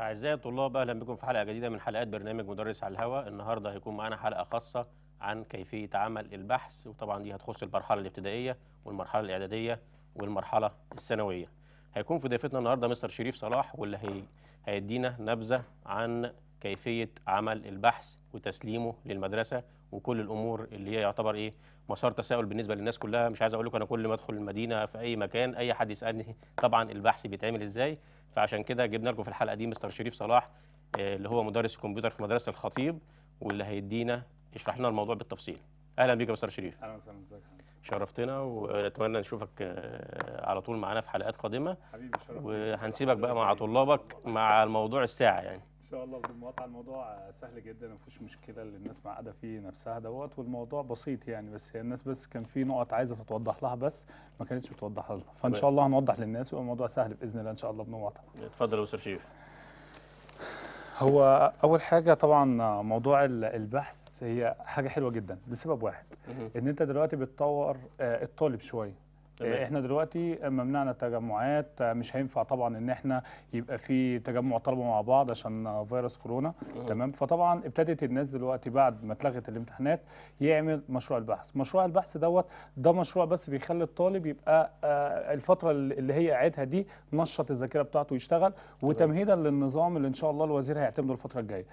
أعزائي الطلاب أهلا بكم في حلقة جديدة من حلقات برنامج مدرس على الهواء النهاردة هيكون معانا حلقة خاصة عن كيفية عمل البحث وطبعا دي هتخص المرحلة الابتدائية والمرحلة الإعدادية والمرحلة الثانوية هيكون في ضيفتنا النهاردة مستر شريف صلاح واللي هي... هيدينا نبذة عن كيفية عمل البحث وتسليمه للمدرسة وكل الامور اللي هي يعتبر ايه مسار تساؤل بالنسبه للناس كلها مش عايز اقول لكم انا كل ما ادخل المدينه في اي مكان اي حد يسالني طبعا البحث بيتعمل ازاي فعشان كده جبنا لكم في الحلقه دي مستر شريف صلاح آه، اللي هو مدرس الكمبيوتر في مدرسه الخطيب واللي هيدينا يشرح لنا الموضوع بالتفصيل اهلا بيك يا مستر شريف اهلا وسهلا ازيك شرفتنا ونتمنى نشوفك آه، على طول معانا في حلقات قادمه حبيبي شرفتنا وهنسيبك بقى مع طلابك مع الموضوع الساعه يعني شاء الله بدون مقاطعه الموضوع آه، سهل جدا ما فيهوش مشكله اللي الناس معقده فيه نفسها دوت والموضوع بسيط يعني بس هي الناس بس كان في نقط عايزه تتوضح لها بس ما كانتش بتوضح لنا فان طيب. شاء الله هنوضح للناس ويبقى الموضوع سهل باذن الله ان شاء الله بدون مقاطعه اتفضل يا استاذ شريف هو اول حاجه طبعا موضوع البحث هي حاجه حلوه جدا لسبب واحد ان انت دلوقتي بتطور آه، الطالب شويه تمام. احنا دلوقتي ممنعنا التجمعات مش هينفع طبعا ان احنا يبقى في تجمع طلبه مع بعض عشان فيروس كورونا مم. تمام فطبعا ابتدت الناس دلوقتي بعد ما اتلغت الامتحانات يعمل مشروع البحث مشروع البحث دوت ده مشروع بس بيخلي الطالب يبقى آه، الفتره اللي هي قاعدها دي نشط الذاكره بتاعته يشتغل وتمهيدا للنظام اللي ان شاء الله الوزير هيعتمده الفتره الجايه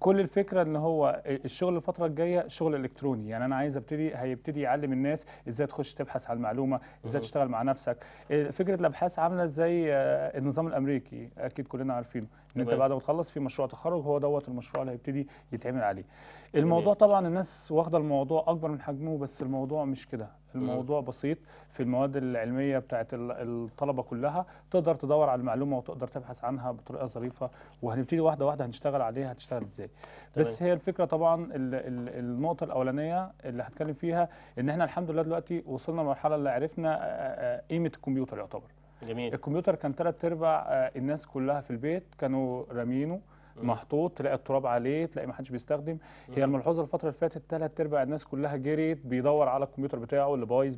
كل الفكره ان هو الشغل الفتره الجايه شغل الكتروني يعني انا عايز ابتدي هيبتدي يعلم الناس ازاي تخش تبحث على المعلومه ازاي تشتغل مع نفسك آه، فكره الابحاث عامله زي آه، النظام الامريكي اكيد كلنا عارفينه ان انت بعد ما تخلص في مشروع تخرج هو دوت المشروع اللي هيبتدي يتعمل عليه الموضوع طبعا الناس واخده الموضوع اكبر من حجمه بس الموضوع مش كده الموضوع بسيط في المواد العلميه بتاعه الطلبه كلها تقدر تدور على المعلومه وتقدر تبحث عنها بطريقه ظريفه وهنبتدي واحده واحده هنشتغل عليها هتشتغل ازاي بس هي الفكره طبعا النقطه الاولانيه اللي هتكلم فيها ان احنا الحمد لله دلوقتي وصلنا لمرحله اللي عرفنا قيمه الكمبيوتر يعتبر جميل الكمبيوتر كان ثلاث ارباع آه، الناس كلها في البيت كانوا رامينه محطوط تلاقي التراب عليه تلاقي ما حدش بيستخدم هي الملحوظه الفتره اللي فاتت ثلاث ارباع الناس كلها جريت بيدور على الكمبيوتر بتاعه اللي بايظ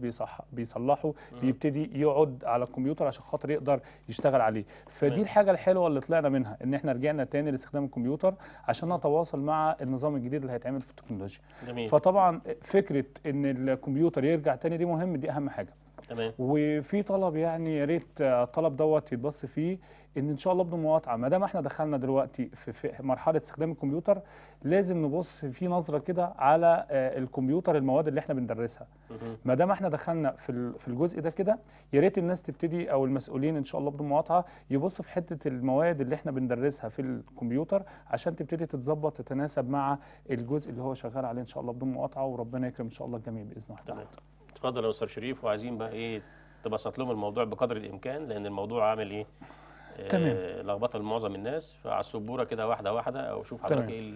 بيصلحه بيبتدي يقعد على الكمبيوتر عشان خاطر يقدر يشتغل عليه فدي الحاجه الحلوه اللي طلعنا منها ان احنا رجعنا تاني لاستخدام الكمبيوتر عشان نتواصل مع النظام الجديد اللي هيتعمل في التكنولوجيا جميل. فطبعا فكره ان الكمبيوتر يرجع تاني دي مهم دي اهم حاجه تمام وفي طلب يعني يا ريت الطلب دوت يتبص فيه ان ان شاء الله بدون مقاطعه ما دام احنا دخلنا دلوقتي في, مرحله استخدام الكمبيوتر لازم نبص في نظره كده على آه، الكمبيوتر المواد اللي احنا بندرسها ما دام احنا دخلنا في في الجزء ده كده يا ريت الناس تبتدي او المسؤولين ان شاء الله بدون مقاطعه يبصوا في حته المواد اللي احنا بندرسها في الكمبيوتر عشان تبتدي تتظبط تتناسب مع الجزء اللي هو شغال عليه ان شاء الله بدون مقاطعه وربنا يكرم ان شاء الله الجميع باذن الله تعالى اتفضل يا استاذ شريف وعايزين بقى ايه تبسط لهم الموضوع بقدر الامكان لان الموضوع عامل ايه آه، تمام آه لخبطه لمعظم الناس فعلى السبوره كده واحده واحده او شوف حضرتك ايه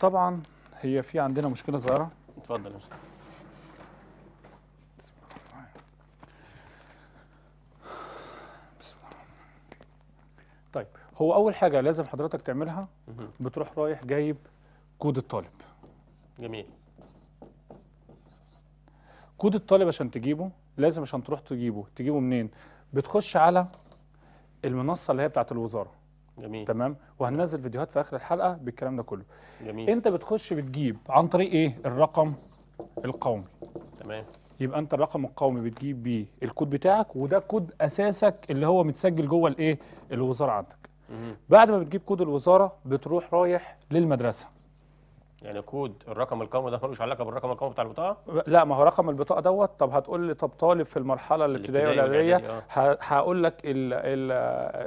طبعا هي في عندنا مشكله صغيره اتفضل يا استاذ طيب هو اول حاجه لازم حضرتك تعملها بتروح رايح جايب كود الطالب جميل كود الطالب عشان تجيبه لازم عشان تروح تجيبه تجيبه منين بتخش على المنصه اللي هي بتاعه الوزاره جميل تمام وهننزل فيديوهات في اخر الحلقه بالكلام ده كله جميل انت بتخش بتجيب عن طريق ايه الرقم القومي تمام يبقى انت الرقم القومي بتجيب بيه الكود بتاعك وده كود اساسك اللي هو متسجل جوه الايه الوزاره عندك بعد ما بتجيب كود الوزاره بتروح رايح للمدرسه يعني كود الرقم القومي ده ملوش علاقه بالرقم القومي بتاع البطاقه لا ما هو رقم البطاقه دوت طب هتقول لي طب طالب في المرحله الابتدائيه والاعداديه آه. هقول لك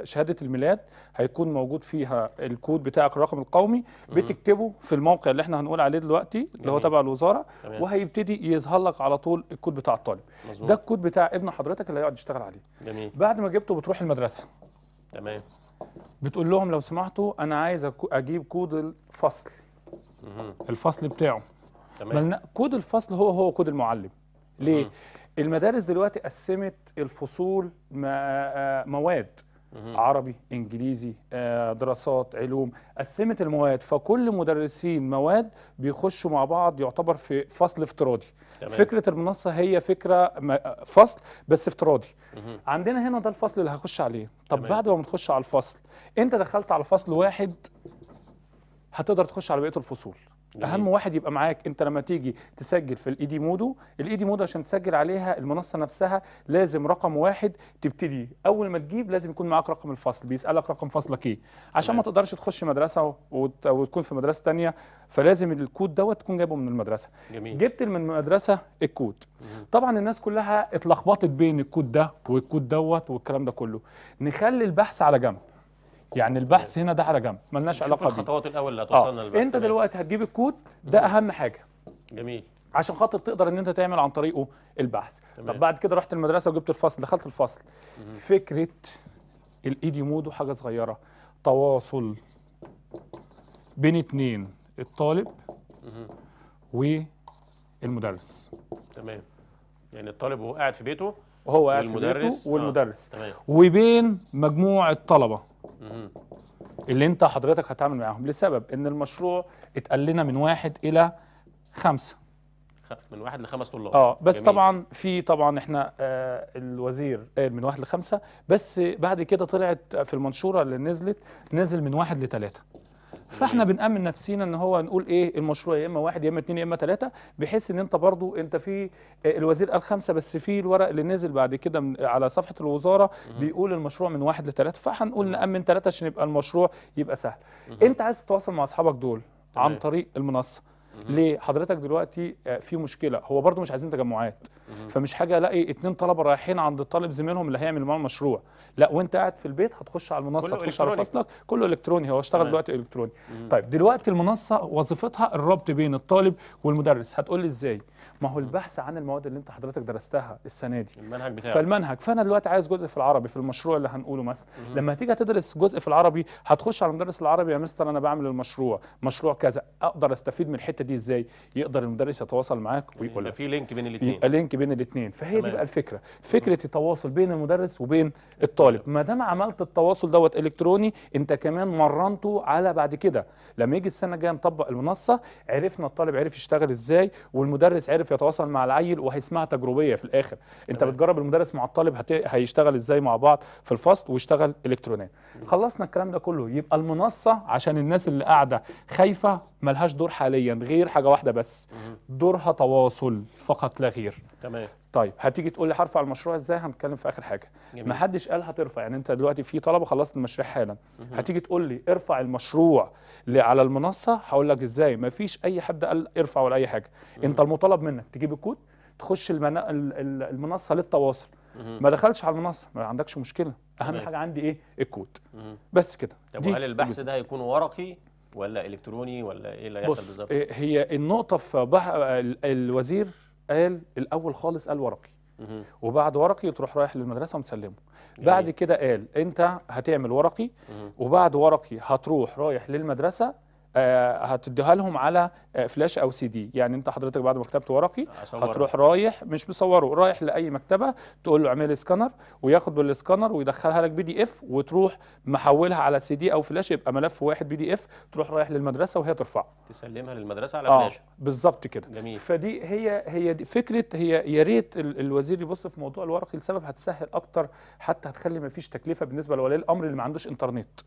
شهاده الميلاد هيكون موجود فيها الكود بتاعك الرقم القومي بتكتبه في الموقع اللي احنا هنقول عليه دلوقتي اللي هو تبع الوزاره جميل. وهيبتدي يظهر لك على طول الكود بتاع الطالب مزبوط. ده الكود بتاع ابن حضرتك اللي هيقعد يشتغل عليه جميل. بعد ما جبته بتروح المدرسه تمام بتقول لهم لو سمحتوا انا عايز اجيب كود الفصل الفصل بتاعه تمام كود الفصل هو هو كود المعلم ليه مم. المدارس دلوقتي قسمت الفصول آه، آه، مواد عربي انجليزي آه، دراسات علوم قسمت المواد فكل مدرسين مواد بيخشوا مع بعض يعتبر في فصل افتراضي تمام. فكره المنصه هي فكره فصل بس افتراضي مم. عندنا هنا ده الفصل اللي هخش عليه طب تمام. بعد ما بنخش على الفصل انت دخلت على فصل واحد هتقدر تخش على بقيه الفصول جميل. اهم واحد يبقى معاك انت لما تيجي تسجل في الاي دي مودو الاي دي مودو عشان تسجل عليها المنصه نفسها لازم رقم واحد تبتدي اول ما تجيب لازم يكون معاك رقم الفصل بيسالك رقم فصلك ايه عشان جميل. ما تقدرش تخش مدرسه وت... وتكون في مدرسه ثانيه فلازم الكود دوت تكون جايبه من المدرسه جميل. جبت من المدرسه الكود جميل. طبعا الناس كلها اتلخبطت بين الكود ده والكود دوت والكلام ده كله نخلي البحث على جنب يعني البحث هنا ده على جنب ملناش علاقه بيه الخطوات الاول اللي هتوصلنا آه. انت دلوقتي هتجيب الكود ده اهم حاجه جميل عشان خاطر تقدر ان انت تعمل عن طريقه البحث تمام. طب بعد كده رحت المدرسه وجبت الفصل دخلت الفصل مم. فكره الايدي مودو حاجه صغيره تواصل بين اتنين الطالب والمدرس تمام يعني الطالب وهو قاعد في بيته وهو قاعد في بيته والمدرس آه. تمام. وبين مجموعه طلبه اللي انت حضرتك هتعمل معاهم لسبب ان المشروع اتقال لنا من واحد الى خمسه من واحد لخمس طلاب اه بس جميل. طبعا في طبعا احنا آه الوزير قال آه، من واحد لخمسه بس بعد كده طلعت في المنشوره اللي نزلت نزل من واحد لثلاثه فاحنا بنامن نفسينا ان هو نقول ايه المشروع يا اما واحد يا اما اثنين يا اما ثلاثه بحيث ان انت برضو انت في آه، الوزير قال خمسه بس في الورق اللي نزل بعد كده على صفحه الوزاره بيقول المشروع من واحد لثلاثه فهنقول نامن ثلاثه عشان يبقى المشروع يبقى سهل انت عايز تتواصل مع اصحابك دول عن طريق المنصه ليه حضرتك دلوقتي آه، في مشكله هو برده مش عايزين تجمعات فمش حاجه الاقي اتنين طلبه رايحين عند الطالب زميلهم اللي هيعمل معاهم مشروع لا وانت قاعد في البيت هتخش على المنصه تخش على فصلك كله الكتروني هو اشتغل دلوقتي الكتروني طيب دلوقتي المنصه وظيفتها الربط بين الطالب والمدرس هتقول لي ازاي ما هو البحث عن المواد اللي انت حضرتك درستها السنه دي المنهج بتاعك فالمنهج فانا دلوقتي عايز جزء في العربي في المشروع اللي هنقوله مثلا لما هتيجي تدرس جزء في العربي هتخش على المدرس العربي يا مستر انا بعمل المشروع مشروع كذا اقدر استفيد من الحته دي ازاي يقدر المدرس يتواصل معاك ويقول لك في لينك بين الاثنين يبقى لينك بين الاثنين فهي دي بقى الفكره فكره التواصل بين المدرس وبين الطالب ما دام عملت التواصل دوت الكتروني انت كمان مرنته على بعد كده لما يجي السنه الجايه نطبق المنصه عرفنا الطالب عرف يشتغل ازاي والمدرس عرف يتواصل مع العيل وهيسمعها تجربيه في الاخر انت تمام. بتجرب المدرس مع الطالب هت... هيشتغل ازاي مع بعض في الفصل واشتغل الكترونيا خلصنا الكلام ده كله يبقى المنصه عشان الناس اللي قاعده خايفه ملهاش دور حاليا غير غير حاجه واحده بس دورها تواصل فقط لا غير تمام طيب هتيجي تقول لي هرفع المشروع ازاي هنتكلم في اخر حاجه ما حدش قال هترفع يعني انت دلوقتي في طلبه خلصت المشاريع حالا هتيجي تقول لي ارفع المشروع على المنصه هقول لك ازاي ما فيش اي حد قال ارفع ولا اي حاجه مم. انت المطالب منك تجيب الكود تخش المنا... المنصه للتواصل ما دخلش على المنصه ما عندكش مشكله اهم مم. حاجه عندي ايه الكود مم. بس كده طب وهل البحث ده هيكون ورقي ولا الكتروني ولا ايه اللي هيحصل بالظبط إيه، هي النقطه في بح... الوزير قال الاول خالص قال ورقي وبعد ورقي تروح رايح للمدرسه ومسلمه بعد كده قال انت هتعمل ورقي وبعد ورقي هتروح رايح للمدرسه آه، هتديها لهم على آه، فلاش او سي دي يعني انت حضرتك بعد ما كتبت ورقي هتروح رايح مش مصوره رايح لاي مكتبه تقول له اعمل لي سكانر وياخد بالسكانر ويدخلها لك بي دي اف وتروح محولها على سي دي او فلاش يبقى ملف واحد بي دي اف تروح رايح للمدرسه وهي ترفعه تسلمها للمدرسه على آه، فلاش آه بالظبط كده جميل فدي هي هي دي فكره هي يا ريت الوزير يبص في موضوع الورقي لسبب هتسهل اكتر حتى هتخلي ما فيش تكلفه بالنسبه لولي الامر اللي ما عندوش انترنت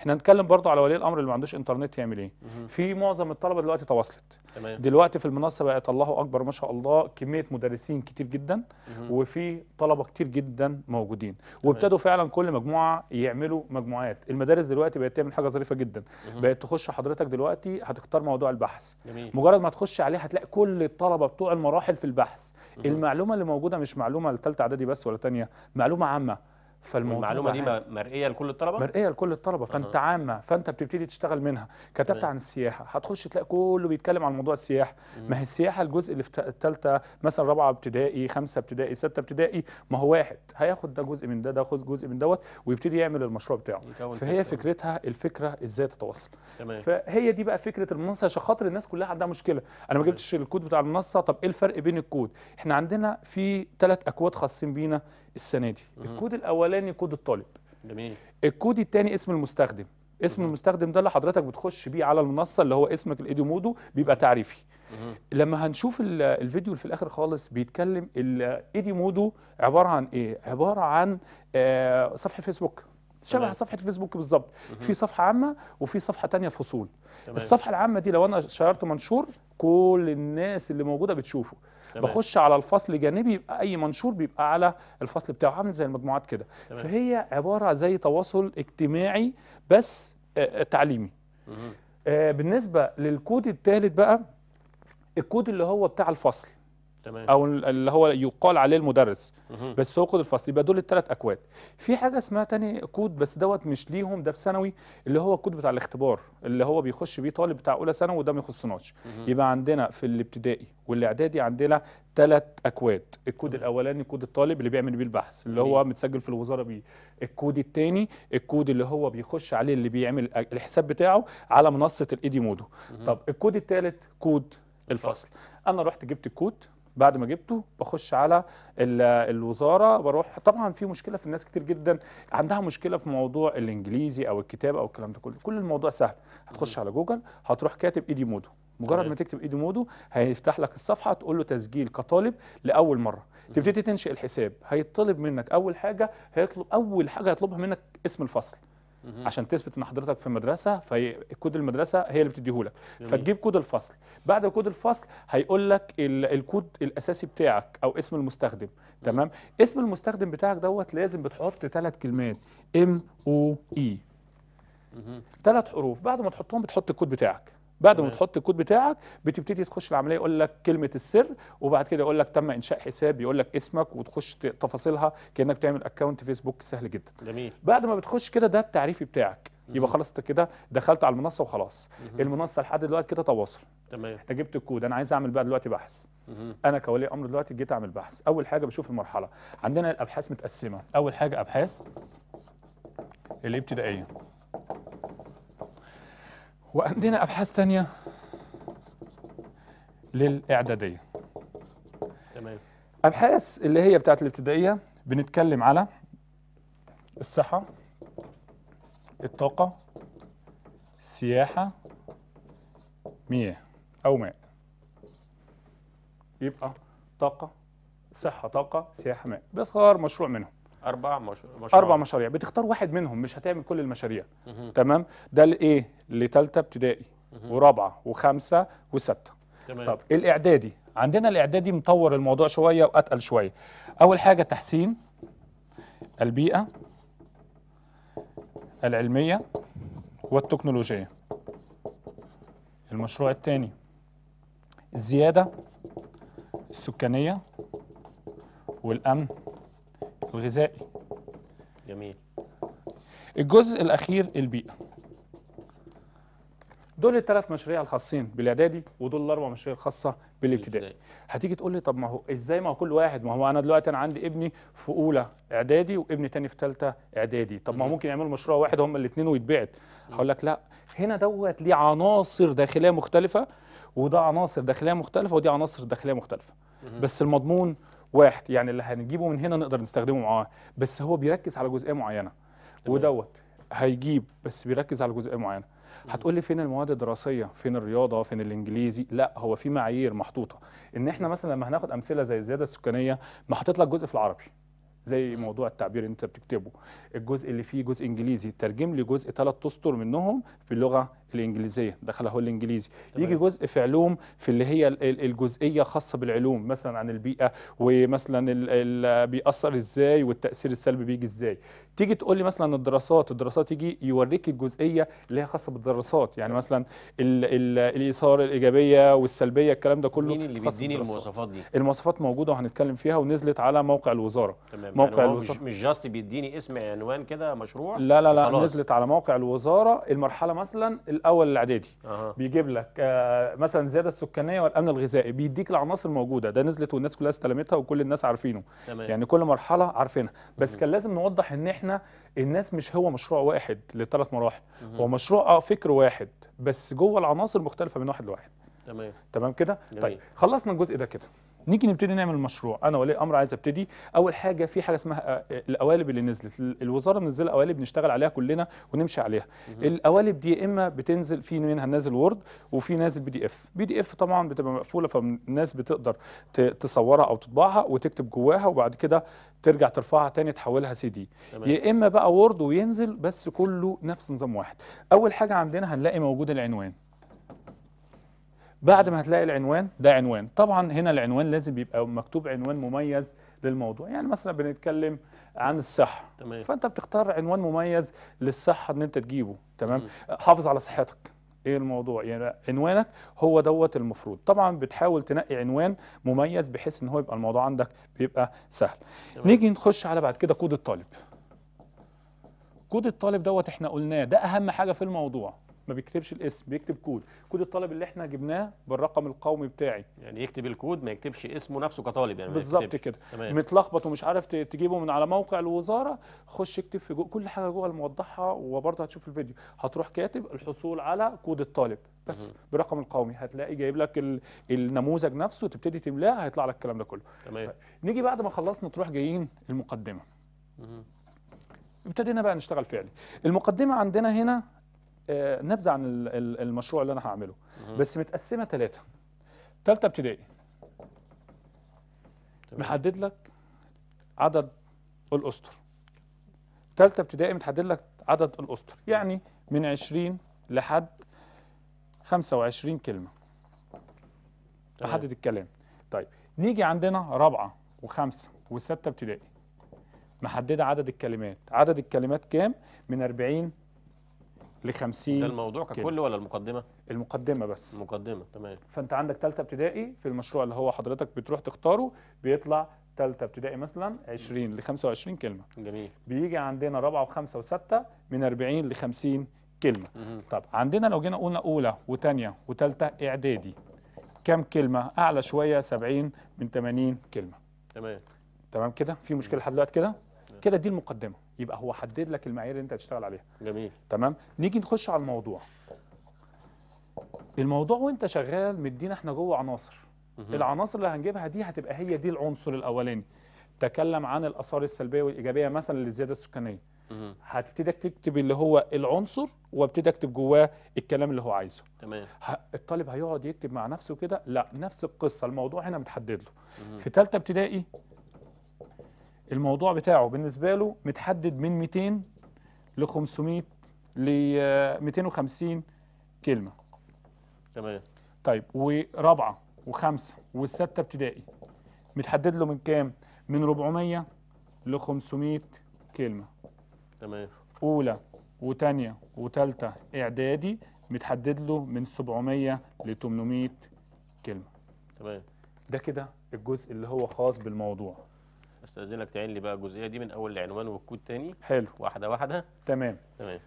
احنا هنتكلم برضو على ولي الامر اللي ما عندوش انترنت يعمل ايه في معظم الطلبه دلوقتي تواصلت تمام. دلوقتي في المنصه بقت الله اكبر ما شاء الله كميه مدرسين كتير جدا مم. وفي طلبه كتير جدا موجودين وابتدوا فعلا كل مجموعه يعملوا مجموعات المدارس دلوقتي بقت تعمل حاجه ظريفه جدا بقت تخش حضرتك دلوقتي هتختار موضوع البحث جميل. مجرد ما تخش عليه هتلاقي كل الطلبه بتوع المراحل في البحث مم. المعلومه اللي موجوده مش معلومه لثالثه اعدادي بس ولا ثانيه معلومه عامه فالموضوع المعلومه دي مرئيه لكل الطلبه مرئيه لكل الطلبه فانت أه. عامه فانت بتبتدي تشتغل منها كتبت عن السياحه هتخش تلاقي كله بيتكلم عن موضوع السياحه ما هي السياحه الجزء اللي في الثالثه مثلا رابعه ابتدائي خمسه ابتدائي سته ابتدائي ما هو واحد هياخد ده جزء من ده ده خد جزء من دوت ويبتدي يعمل المشروع بتاعه فهي فكرتها الفكره ازاي تتواصل تمام. فهي دي بقى فكره المنصه عشان خاطر الناس كلها عندها مشكله انا ما جبتش الكود بتاع المنصه طب ايه الفرق بين الكود احنا عندنا في ثلاث اكواد خاصين بينا السنه دي الكود الاولاني كود الطالب جميل الكود الثاني اسم المستخدم اسم مم. المستخدم ده اللي حضرتك بتخش بيه على المنصه اللي هو اسمك مودو بيبقى تعريفي مم. لما هنشوف الفيديو اللي في الاخر خالص بيتكلم الايدي مودو عباره عن ايه عباره عن آه صفحه فيسبوك شبه صفحه الفيسبوك بالظبط في صفحه عامه وفي صفحه تانية فصول تمام. الصفحه العامه دي لو انا شيرت منشور كل الناس اللي موجوده بتشوفه تمام. بخش على الفصل جانبي يبقى اي منشور بيبقى على الفصل بتاعه عامل زي المجموعات كده فهي عباره زي تواصل اجتماعي بس آه، آه، تعليمي آه، بالنسبه للكود الثالث بقى الكود اللي هو بتاع الفصل تمام. او اللي هو يقال عليه المدرس مه. بس هو كود الفصل يبقى دول الثلاث اكواد في حاجه اسمها تاني كود بس دوت مش ليهم ده في ثانوي اللي هو الكود بتاع الاختبار اللي هو بيخش بيه طالب بتاع اولى ثانوي وده ما يخصناش يبقى عندنا في الابتدائي والاعدادي عندنا ثلاث اكواد الكود مه. الاولاني كود الطالب اللي بيعمل بيه البحث اللي هو متسجل في الوزاره بيه الكود الثاني الكود اللي هو بيخش عليه اللي بيعمل الحساب بتاعه على منصه الايدي مودو مه. طب الكود الثالث كود الفصل انا رحت جبت الكود بعد ما جبته بخش على الوزاره بروح طبعا في مشكله في الناس كتير جدا عندها مشكله في موضوع الانجليزي او الكتاب او الكلام ده كله كل الموضوع سهل هتخش على جوجل هتروح كاتب ايدي مودو مجرد ما تكتب ايدي مودو هيفتح لك الصفحه تقول له تسجيل كطالب لاول مره تبتدي تنشئ الحساب هيطلب منك اول حاجه هيطلب اول حاجه هيطلبها منك اسم الفصل عشان تثبت ان حضرتك في مدرسه فكود المدرسه هي اللي بتديهولك فتجيب كود الفصل بعد كود الفصل هيقول لك الكود الاساسي بتاعك او اسم المستخدم تمام اسم المستخدم بتاعك دوت لازم بتحط ثلاث كلمات ام او اي ثلاث حروف بعد ما تحطهم بتحط الكود بتاعك بعد ما تحط الكود بتاعك بتبتدي تخش العمليه يقول لك كلمه السر وبعد كده يقول لك تم انشاء حساب يقول لك اسمك وتخش تفاصيلها كانك بتعمل اكونت فيسبوك سهل جدا جميل بعد ما بتخش كده ده التعريفي بتاعك يبقى خلاص انت كده دخلت على المنصه وخلاص المنصه لحد دلوقتي كده تواصل تمام انت جبت الكود انا عايز اعمل بقى دلوقتي بحث انا كولي امر دلوقتي جيت اعمل بحث اول حاجه بشوف المرحله عندنا الابحاث متقسمه اول حاجه ابحاث الابتدائيه وعندنا ابحاث ثانيه للاعداديه تمام ابحاث اللي هي بتاعت الابتدائيه بنتكلم على الصحه الطاقه سياحه مياه او ماء يبقى طاقه صحه طاقه سياحه ماء بتختار مشروع منهم اربع مشروع اربع مشاريع بتختار واحد منهم مش هتعمل كل المشاريع تمام ده الايه لثالثه ابتدائي ورابعه وخمسه وسته تمام. طب الاعدادي عندنا الاعدادي مطور الموضوع شويه واتقل شويه اول حاجه تحسين البيئه العلميه والتكنولوجيه المشروع الثاني الزياده السكانيه والامن الغذائي جميل الجزء الاخير البيئه دول الثلاث مشاريع الخاصين بالاعدادي ودول الاربع مشاريع الخاصه بالابتدائي هتيجي تقول لي طب ما هو ازاي ما هو كل واحد ما هو انا دلوقتي انا عندي ابني في اولى اعدادي وابني ثاني في ثالثه اعدادي طب ما هو ممكن يعملوا مشروع واحد هم الاثنين ويتبعت هقول لك لا هنا دوت ليه عناصر داخليه مختلفه وده عناصر داخليه مختلفه ودي عناصر داخليه مختلفه بس المضمون واحد يعني اللي هنجيبه من هنا نقدر نستخدمه معاه بس هو بيركز على جزئيه معينه ودوت هيجيب بس بيركز على جزئيه معينه هتقول لي فين المواد الدراسيه فين الرياضه فين الانجليزي لا هو في معايير محطوطه ان احنا مثلا لما هناخد امثله زي الزياده السكانيه حطيت لك جزء في العربي زي موضوع التعبير انت بتكتبه الجزء اللي فيه جزء انجليزي ترجم لي جزء ثلاث اسطر منهم في اللغه الانجليزيه اهو الانجليزي يجي جزء في علوم في اللي هي الجزئيه خاصه بالعلوم مثلا عن البيئه ومثلا بيأثر ازاي والتاثير السلبي بيجي ازاي تيجي تقول لي مثلا الدراسات الدراسات يجي يوريك الجزئيه اللي هي خاصه بالدراسات يعني مثلا الايثار الاثاره الايجابيه والسلبيه الكلام ده كله مين اللي بيديني المواصفات دي المواصفات موجوده وهنتكلم فيها ونزلت على موقع الوزاره تمام يعني موقع يعني الوزاره مش جاست بيديني اسم عنوان كده مشروع لا لا لا خلاص. نزلت على موقع الوزاره المرحله مثلا الاول الاعدادي أه. بيجيب لك آه، مثلا الزياده السكانيه والامن الغذائي بيديك العناصر الموجوده ده نزلت والناس كلها استلمتها وكل الناس عارفينه تمام. يعني كل مرحله عارفينها بس كان لازم نوضح ان احنا الناس مش هو مشروع واحد لثلاث مراحل هو مشروع اه فكر واحد بس جوه العناصر مختلفه من واحد لواحد تمام تمام كده طيب خلصنا الجزء ده كده نيجي نبتدي نعمل مشروع انا ولي امر عايز ابتدي اول حاجه في حاجه اسمها آه، القوالب اللي نزلت الوزاره منزله قوالب نشتغل عليها كلنا ونمشي عليها القوالب دي اما بتنزل في منها نازل وورد وفي نازل بي دي اف بي دي اف طبعا بتبقى مقفوله فالناس بتقدر تصورها او تطبعها وتكتب جواها وبعد كده ترجع ترفعها تاني تحولها سي دي يا اما بقى وورد وينزل بس كله نفس نظام واحد اول حاجه عندنا هنلاقي موجود العنوان بعد ما هتلاقي العنوان ده عنوان طبعا هنا العنوان لازم يبقى مكتوب عنوان مميز للموضوع يعني مثلا بنتكلم عن الصحه تمام. فانت بتختار عنوان مميز للصحه ان انت تجيبه تمام مم. حافظ على صحتك ايه الموضوع يعني عنوانك هو دوت المفروض طبعا بتحاول تنقي عنوان مميز بحيث ان هو يبقى الموضوع عندك بيبقى سهل تمام. نيجي نخش على بعد كده كود الطالب كود الطالب دوت احنا قلناه ده اهم حاجه في الموضوع ما بيكتبش الاسم بيكتب كود كود الطالب اللي احنا جبناه بالرقم القومي بتاعي يعني يكتب الكود ما يكتبش اسمه نفسه كطالب يعني بالظبط كده متلخبط ومش عارف تجيبه من على موقع الوزاره خش اكتب في جو... كل حاجه جوه الموضحه وبرضه هتشوف الفيديو هتروح كاتب الحصول على كود الطالب بس برقم القومي هتلاقي جايب لك النموذج نفسه تبتدي تملاه هيطلع لك الكلام ده كله تمام نيجي بعد ما خلصنا تروح جايين المقدمه ابتدينا بقى نشتغل فعلي المقدمه عندنا هنا آه، نبذه عن المشروع اللي انا هعمله بس متقسمه ثلاثه ثالثه ابتدائي محدد لك عدد الاسطر ثالثه ابتدائي متحدد لك عدد الاسطر يعني من 20 لحد 25 كلمه احدد الكلام طيب نيجي عندنا رابعه وخمسه وسته ابتدائي محدده عدد الكلمات عدد الكلمات كام من 40 ل 50 ده الموضوع ككل ولا المقدمه المقدمه بس المقدمه تمام فانت عندك ثالثه ابتدائي في المشروع اللي هو حضرتك بتروح تختاره بيطلع ثالثه ابتدائي مثلا 20 ل 25 كلمه جميل بيجي عندنا رابعه وخمسه وسته من 40 ل 50 كلمه طب عندنا لو جينا قلنا اولى وثانيه وثالثه اعدادي كام كلمه اعلى شويه 70 من 80 كلمه تمام تمام كده في مشكله لحد دلوقتي كده نعم. كده دي المقدمه يبقى هو حدد لك المعايير اللي انت هتشتغل عليها جميل تمام نيجي نخش على الموضوع الموضوع وانت شغال مدينا احنا جوه عناصر العناصر اللي هنجيبها دي هتبقى هي دي العنصر الاولاني تكلم عن الاثار السلبيه والايجابيه مثلا للزياده السكانيه هتبتدي تكتب اللي هو العنصر وابتدي اكتب جواه الكلام اللي هو عايزه تمام الطالب هيقعد يكتب مع نفسه كده لا نفس القصه الموضوع هنا متحدد له في ثالثه ابتدائي الموضوع بتاعه بالنسبه له متحدد من 200 ل 500 ل 250 كلمه تمام طيب ورابعه وخمسه والسته ابتدائي متحدد له من كام من 400 ل 500 كلمه تمام اولى وثانيه وثالثه اعدادي متحدد له من 700 ل 800 كلمه تمام ده كده الجزء اللي هو خاص بالموضوع استاذنك تعين لي بقى الجزئيه دي من اول العنوان والكود تاني حلو واحده واحده تمام تمام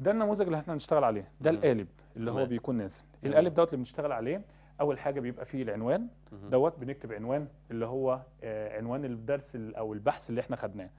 ده النموذج اللي احنا هنشتغل عليه ده مم. القالب اللي مم. هو بيكون نازل القالب دوت اللي بنشتغل عليه اول حاجه بيبقى فيه العنوان دوت بنكتب عنوان اللي هو آه عنوان الدرس او البحث اللي احنا خدناه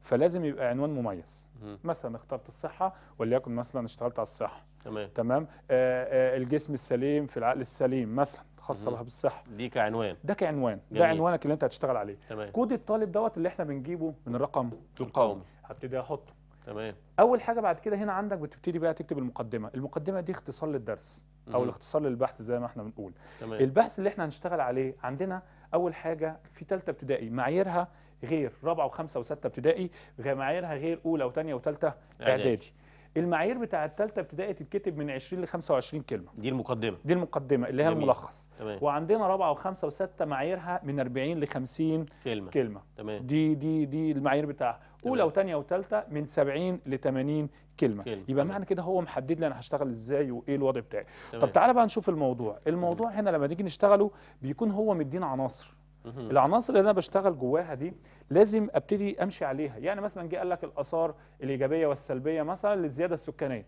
فلازم يبقى عنوان مميز مم. مثلا اخترت الصحه وليكن مثلا اشتغلت على الصحه تمام تمام آه آه الجسم السليم في العقل السليم مثلا خاصه لها بالصحه دي كعنوان ده كعنوان جميل. ده عنوانك اللي انت هتشتغل عليه تمام. كود الطالب دوت اللي احنا بنجيبه من الرقم القومي هبتدي احطه تمام اول حاجه بعد كده هنا عندك بتبتدي بقى تكتب المقدمه المقدمه دي اختصار للدرس او الاختصار للبحث زي ما احنا بنقول تمام. البحث اللي احنا هنشتغل عليه عندنا اول حاجه في ثالثه ابتدائي معاييرها غير رابعه وخمسه وسته ابتدائي معاييرها غير اولى وثانيه وثالثه اعدادي المعايير بتاعه الثالثه ابتدائي تتكتب من 20 ل 25 كلمه دي المقدمه دي المقدمه اللي هي جميل. الملخص تمام. وعندنا رابعه وخمسه وسته معاييرها من 40 ل 50 كلمه كلمه تمام. دي دي دي المعايير بتاعها اولى وثانيه وثالثه من 70 ل 80 كلمه, كلمة. يبقى معنى كده هو محدد لي انا هشتغل ازاي وايه الوضع بتاعي تمام. طب تعالى بقى نشوف الموضوع الموضوع هنا لما نيجي نشتغله بيكون هو مدينا عناصر العناصر اللي انا بشتغل جواها دي لازم ابتدي امشي عليها يعني مثلا جه قال لك الاثار الايجابيه والسلبيه مثلا للزياده السكانيه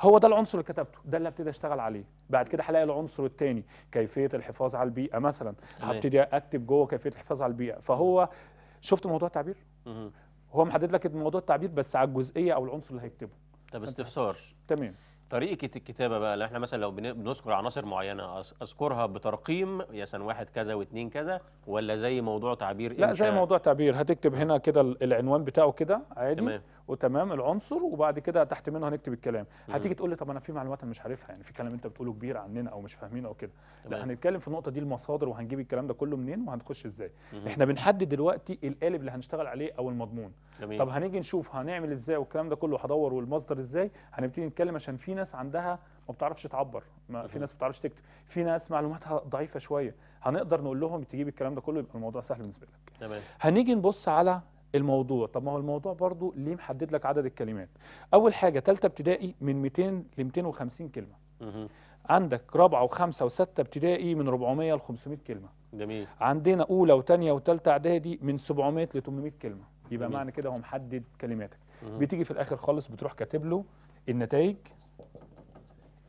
هو ده العنصر اللي كتبته ده اللي ابتدي اشتغل عليه بعد كده هلاقي العنصر الثاني كيفيه الحفاظ على البيئه مثلا هبتدي اكتب جوه كيفيه الحفاظ على البيئه فهو شفت موضوع التعبير هو محدد لك موضوع التعبير بس على الجزئيه او العنصر اللي هيكتبه طب استفسار تمام طريقه الكتابه بقى اللي احنا مثلا لو بنذكر عناصر معينه اذكرها بترقيم مثلا واحد كذا واثنين كذا ولا زي موضوع تعبير لا زي موضوع تعبير هتكتب هنا كده العنوان بتاعه كده عادي تمام. وتمام العنصر وبعد كده تحت منه هنكتب الكلام هتيجي تقول لي طب انا في معلومات انا مش عارفها يعني في كلام انت بتقوله كبير عننا او مش فاهمينه او كده لا هنتكلم في النقطه دي المصادر وهنجيب الكلام ده كله منين وهنخش ازاي احنا بنحدد دلوقتي القالب اللي هنشتغل عليه او المضمون جميل. طب هنيجي نشوف هنعمل ازاي والكلام ده كله هدور والمصدر ازاي هنبتدي نتكلم عشان في ناس عندها ما بتعرفش تعبر ما في ناس ما بتعرفش تكتب في ناس معلوماتها ضعيفه شويه هنقدر نقول لهم تجيب الكلام ده كله يبقى الموضوع سهل بالنسبه لك تمام هنيجي نبص على الموضوع طب ما هو الموضوع برضو ليه محدد لك عدد الكلمات اول حاجه ثالثه ابتدائي من 200 ل 250 كلمه مه. عندك رابعه وخمسه وسته ابتدائي من 400 ل 500 كلمه جميل عندنا اولى وثانيه وثالثه اعدادي من 700 ل 800 كلمه يبقى جميل. معنى كده هو محدد كلماتك مه. بتيجي في الاخر خالص بتروح كاتب له النتائج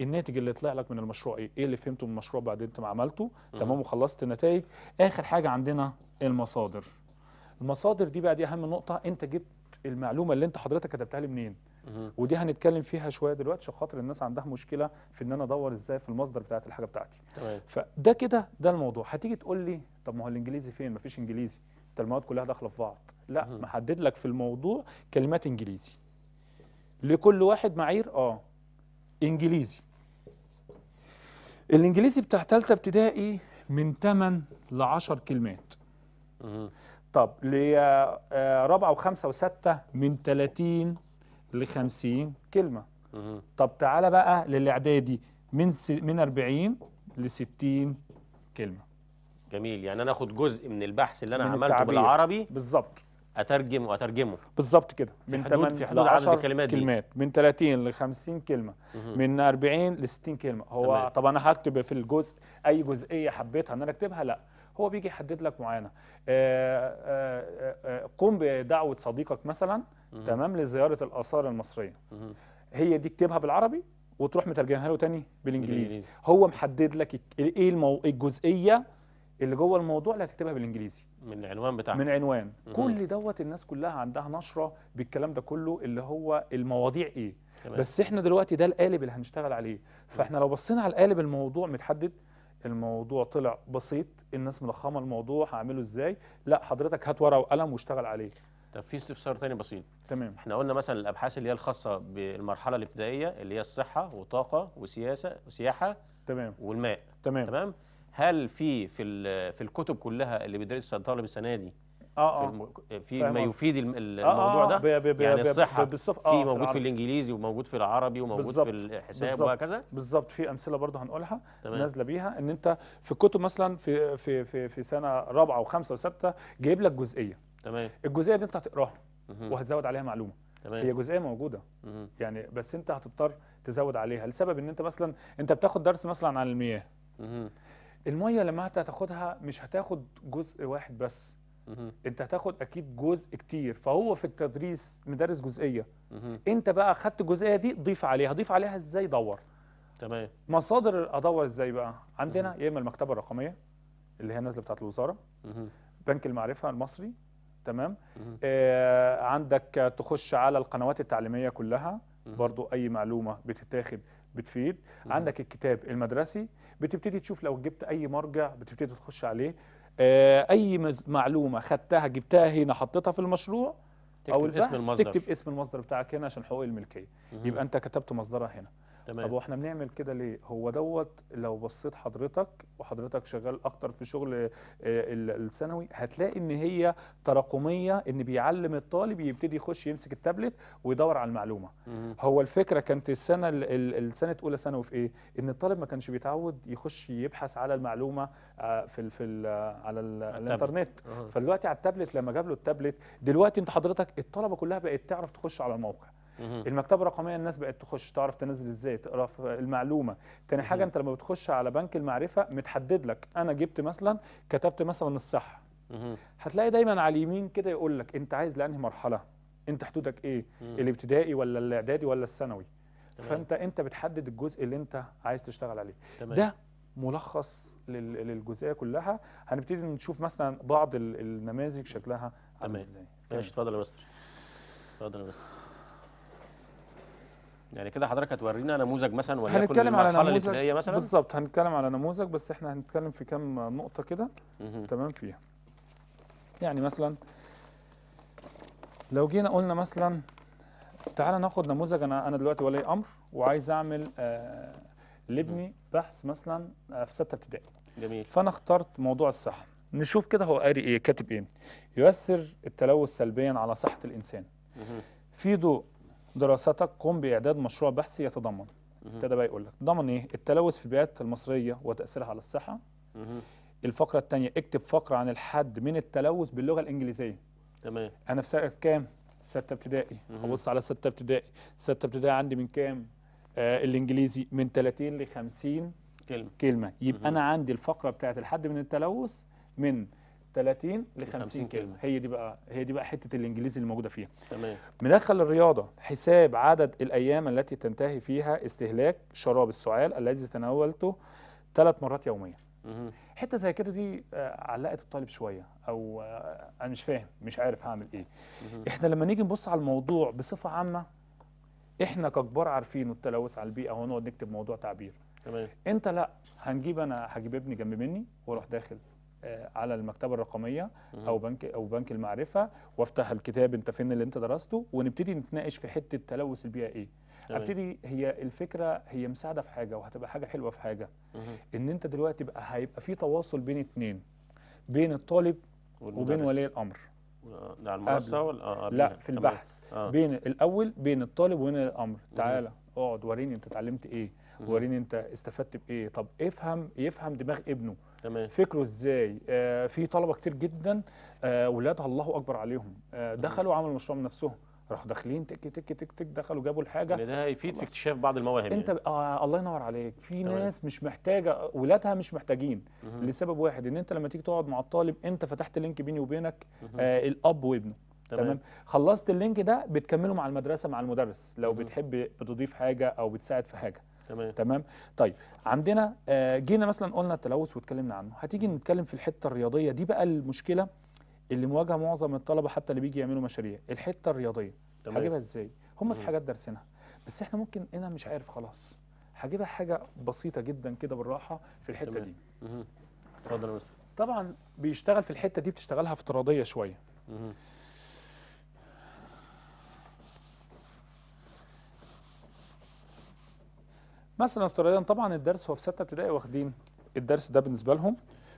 الناتج اللي طلع لك من المشروع ايه ايه اللي فهمته من المشروع بعد انت ما عملته تمام وخلصت النتائج اخر حاجه عندنا المصادر المصادر دي بقى دي اهم نقطه انت جبت المعلومه اللي انت حضرتك كتبتها لي منين ودي هنتكلم فيها شويه دلوقتي عشان خاطر الناس عندها مشكله في ان انا ادور ازاي في المصدر بتاعت الحاجه بتاعتي تمام فده كده ده الموضوع هتيجي تقول لي طب ما هو الانجليزي فين ما فيش انجليزي انت المواد كلها داخله في بعض لا محدد لك في الموضوع كلمات انجليزي لكل واحد معايير اه انجليزي الانجليزي بتاع ثالثه ابتدائي من 8 ل 10 كلمات طب لرابعه آه، وخمسه وسته من 30 ل 50 كلمه طب تعالى بقى للاعدادي من س... من 40 ل 60 كلمه جميل يعني انا اخد جزء من البحث اللي انا عملته التعبير. بالعربي بالظبط اترجم واترجمه بالظبط كده من في حدود, في حدود عدد الكلمات دي كلمات من 30 ل 50 كلمه مه. من 40 ل 60 كلمه هو طب انا هكتب في الجزء اي جزئيه حبيتها ان انا اكتبها لا هو بيجي يحدد لك معاينه آه، آه، آه، قم بدعوه صديقك مثلا تمام لزياره الاثار المصريه هي دي اكتبها بالعربي وتروح مترجمها له تاني بالانجليزي هو محدد لك ايه المو... الجزئيه اللي جوه الموضوع اللي هتكتبها بالانجليزي من العنوان بتاعك من عنوان مم. كل دوت الناس كلها عندها نشره بالكلام ده كله اللي هو المواضيع ايه تمام. بس احنا دلوقتي ده القالب اللي هنشتغل عليه فاحنا لو بصينا على القالب الموضوع متحدد الموضوع طلع بسيط الناس مضخمه الموضوع هعمله ازاي لا حضرتك هات ورقه وقلم واشتغل عليه طب في استفسار تاني بسيط تمام احنا قلنا مثلا الابحاث اللي هي الخاصه بالمرحله الابتدائيه اللي هي الصحه وطاقه وسياسه وسياحه تمام والماء تمام تمام هل في في في الكتب كلها اللي بيدرسها الطالب السنه دي اه آه. في ما يفيد آه، الموضوع آه آه ده بي بي بي يعني الصحه بي آه في موجود في, في الانجليزي وموجود في العربي وموجود بالزبط. في الحساب وهكذا بالظبط في امثله برضه هنقولها نازله بيها ان انت في الكتب مثلا في في في, في سنه رابعه وخمسه وسته جايب لك جزئيه تمام الجزئيه دي انت هتقراها وهتزود عليها معلومه تمام. هي جزئيه موجوده مم. يعني بس انت هتضطر تزود عليها لسبب ان انت مثلا انت بتاخد درس مثلا عن المياه مم. الميه لما انت هتاخدها مش هتاخد جزء واحد بس انت هتاخد اكيد جزء كتير فهو في التدريس مدرس جزئيه انت بقى خدت الجزئيه دي ضيف عليها ضيف عليها ازاي دور تمام مصادر ادور ازاي بقى عندنا يا اما المكتبه الرقميه اللي هي نازله بتاعه الوزاره بنك المعرفه المصري تمام آه عندك تخش على القنوات التعليميه كلها برضو اي معلومه بتتاخد بتفيد عندك الكتاب المدرسي بتبتدي تشوف لو جبت اي مرجع بتبتدي تخش عليه آه، اي معلومه خدتها جبتها هنا حطيتها في المشروع او اسم المصدر. تكتب اسم المصدر بتاعك هنا عشان حقوق الملكيه يبقى انت كتبت مصدرها هنا تمام. طب واحنا بنعمل كده ليه هو دوت لو بصيت حضرتك وحضرتك شغال اكتر في شغل آه، الثانوي هتلاقي ان هي تراكميه ان بيعلم الطالب يبتدي يخش يمسك التابلت ويدور على المعلومه مم. هو الفكره كانت السنه السنه اولى ثانوي في ايه ان الطالب ما كانش بيتعود يخش يبحث على المعلومه آه، في الـ في الـ على الـ الانترنت أه. فدلوقتي على التابلت لما جاب له التابلت دلوقتي انت حضرتك الطلبه كلها بقت تعرف تخش على الموقع المكتبه الرقميه الناس بقت تخش تعرف تنزل ازاي تقرا المعلومه تاني حاجه انت لما بتخش على بنك المعرفه متحدد لك انا جبت مثلا كتبت مثلا الصح هتلاقي دايما على اليمين كده يقول لك انت عايز لانهي مرحله انت حدودك ايه الابتدائي ولا الاعدادي ولا الثانوي فانت انت بتحدد الجزء اللي انت عايز تشتغل عليه تمام. ده ملخص للجزئيه كلها هنبتدي نشوف مثلا بعض النماذج شكلها عامل ازاي ماشي اتفضل يا مستر اتفضل يا مستر يعني كده حضرتك هتورينا نموذج مثلا ولا هنتكلم على نموذج مثلا بالظبط هنتكلم على نموذج بس احنا هنتكلم في كام نقطه كده تمام فيها يعني مثلا لو جينا قلنا مثلا تعالى ناخد نموذج انا انا دلوقتي ولي امر وعايز اعمل آه لابني بحث مثلا آه، في سته ابتدائي جميل فانا اخترت موضوع الصحه نشوف كده هو قاري ايه كاتب ايه يؤثر التلوث سلبيا على صحه الانسان في ضوء دراستك قم بإعداد مشروع بحثي يتضمن ابتدى بقى يقول لك ضمن إيه؟ التلوث في البيئات المصرية وتأثيرها على الصحة الفقرة الثانية اكتب فقرة عن الحد من التلوث باللغة الإنجليزية تمام أنا في سنة كام؟ ستة ابتدائي أبص على ستة ابتدائي ستة ابتدائي عندي من كام؟ آه الإنجليزي من 30 ل 50 كلمة كلمة يبقى أنا عندي الفقرة بتاعت الحد من التلوث من 30 ل 50 كلمه هي دي بقى هي دي بقى حته الانجليزي اللي موجوده فيها تمام مدخل الرياضه حساب عدد الايام التي تنتهي فيها استهلاك شراب السعال الذي تناولته ثلاث مرات يوميا حته زي كده دي آه، علقت الطالب شويه او آه، انا مش فاهم مش عارف هعمل ايه احنا لما نيجي نبص على الموضوع بصفه عامه احنا ككبار عارفين التلوث على البيئه ونقعد نكتب موضوع تعبير تمام انت لا هنجيب انا هجيب ابني جنب مني واروح داخل آه، على المكتبه الرقميه او بنك او بنك المعرفه وافتح الكتاب انت فين اللي انت درسته ونبتدي نتناقش في حته التلوث البيئه ايه ابتدي هي الفكره هي مساعده في حاجه وهتبقى حاجه حلوه في حاجه ان انت دلوقتي بقى هيبقى في تواصل بين اتنين بين الطالب وبين ولي الامر ده آه، على المنصه ولا آه، لا في البحث آه. بين الاول بين الطالب وبين الامر تعالى اقعد وريني انت اتعلمت ايه وريني انت استفدت بايه طب افهم يفهم دماغ ابنه تمام. فكروا ازاي آه في طلبه كتير جدا آه ولادها الله اكبر عليهم آه دخلوا عملوا مشروع من نفسهم راحوا داخلين تك تك تك تك دخلوا جابوا الحاجه ده يفيد في اكتشاف بعض المواهب انت يعني. آه الله ينور عليك في تمام. ناس مش محتاجه ولادها مش محتاجين مم. لسبب واحد ان انت لما تيجي تقعد مع الطالب انت فتحت لينك بيني وبينك آه الاب وابنه تمام. تمام خلصت اللينك ده بتكمله مع المدرسه مع المدرس لو مم. بتحب بتضيف حاجه او بتساعد في حاجه تمام تمام طيب عندنا آه، جينا مثلا قلنا التلوث واتكلمنا عنه هتيجي نتكلم في الحته الرياضيه دي بقى المشكله اللي مواجهه معظم الطلبه حتى اللي بيجي يعملوا مشاريع الحته الرياضيه تمام. هجيبها ازاي هم في حاجات دارسينها بس احنا ممكن انا مش عارف خلاص هجيبها حاجه بسيطه جدا كده بالراحه في الحته تمام. دي اتفضل طبعا بيشتغل في الحته دي بتشتغلها افتراضيه شويه مثلا افتراضيا طبعا الدرس هو في سته ابتدائي واخدين الدرس ده بالنسبه لهم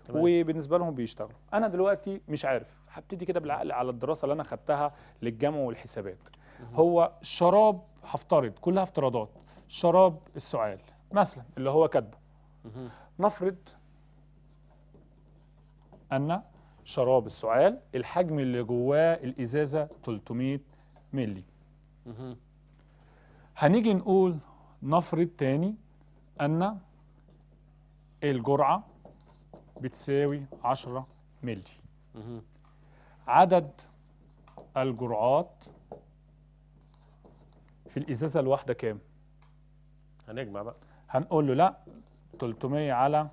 طبعا. وبالنسبه لهم بيشتغلوا انا دلوقتي مش عارف هبتدي كده بالعقل على الدراسه اللي انا خدتها للجامعه والحسابات هو شراب هفترض كلها افتراضات شراب السعال مثلا اللي هو كاتبه نفرض ان شراب السعال الحجم اللي جواه الازازه 300 مللي هنيجي نقول نفرض تاني أن الجرعة بتساوي 10 مللي عدد الجرعات في الإزازة الواحدة كام؟ هنجمع بقى هنقول له لا 300 على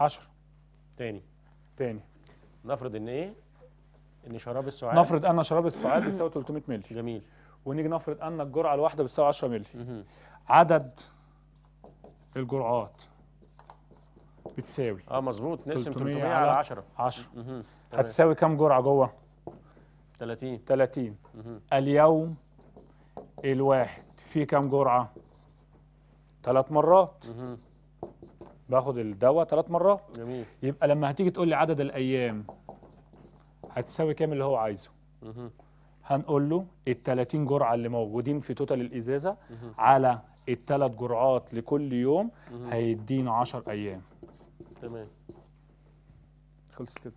10 تاني تاني نفرض ان ايه؟ ان شراب السعاد نفرض ان شراب السعاد بيساوي 300 مللي جميل ونيجي نفرض ان الجرعه الواحده بتساوي 10 مللي عدد الجرعات بتساوي اه مظبوط نقسم 300 على 10 10 هتساوي كام جرعه جوه 30 30 اليوم الواحد فيه كام جرعه ثلاث مرات باخد الدواء ثلاث مرات جميل يبقى لما هتيجي تقول لي عدد الايام هتساوي كام اللي هو عايزه هنقول له ال 30 جرعه اللي موجودين في توتال الازازه على الثلاث جرعات لكل يوم هيدينا 10 ايام تمام خلص كده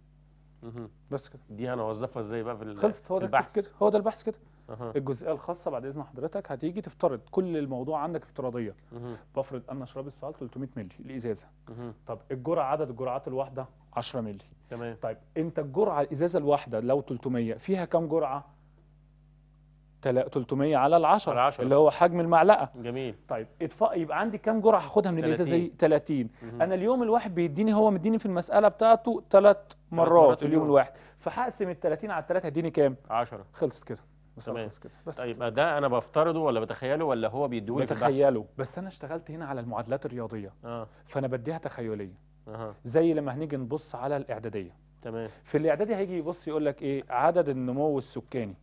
بس كده دي هنوظفها ازاي بقى في خلصت هو ده البحث كده هو ده البحث كده أه. الجزئيه الخاصه بعد اذن حضرتك هتيجي تفترض كل الموضوع عندك افتراضيه. أه. بفرض انا شراب السؤال 300 مللي الازازه أه. طب الجرعه عدد الجرعات الواحده 10 مللي تمام طيب انت الجرعه الازازه الواحده لو 300 فيها كام جرعه 300 على العشرة 10 اللي هو حجم المعلقه جميل طيب اطف... يبقى عندي كام جرعه هاخدها من الازازه زي 30 مم. انا اليوم الواحد بيديني هو مديني في المساله بتاعته ثلاث مرات, مرات اليوم الواحد فهقسم ال 30 على 3 هيديني كام 10 خلصت كده تمام بس طيب ده انا بفترضه ولا بتخيله ولا هو بيديهولي بتخيله بس انا اشتغلت هنا على المعادلات الرياضيه آه. فانا بديها تخيليه آه. زي لما هنيجي نبص على الاعداديه تمام في الاعدادي هيجي يبص يقول لك ايه عدد النمو السكاني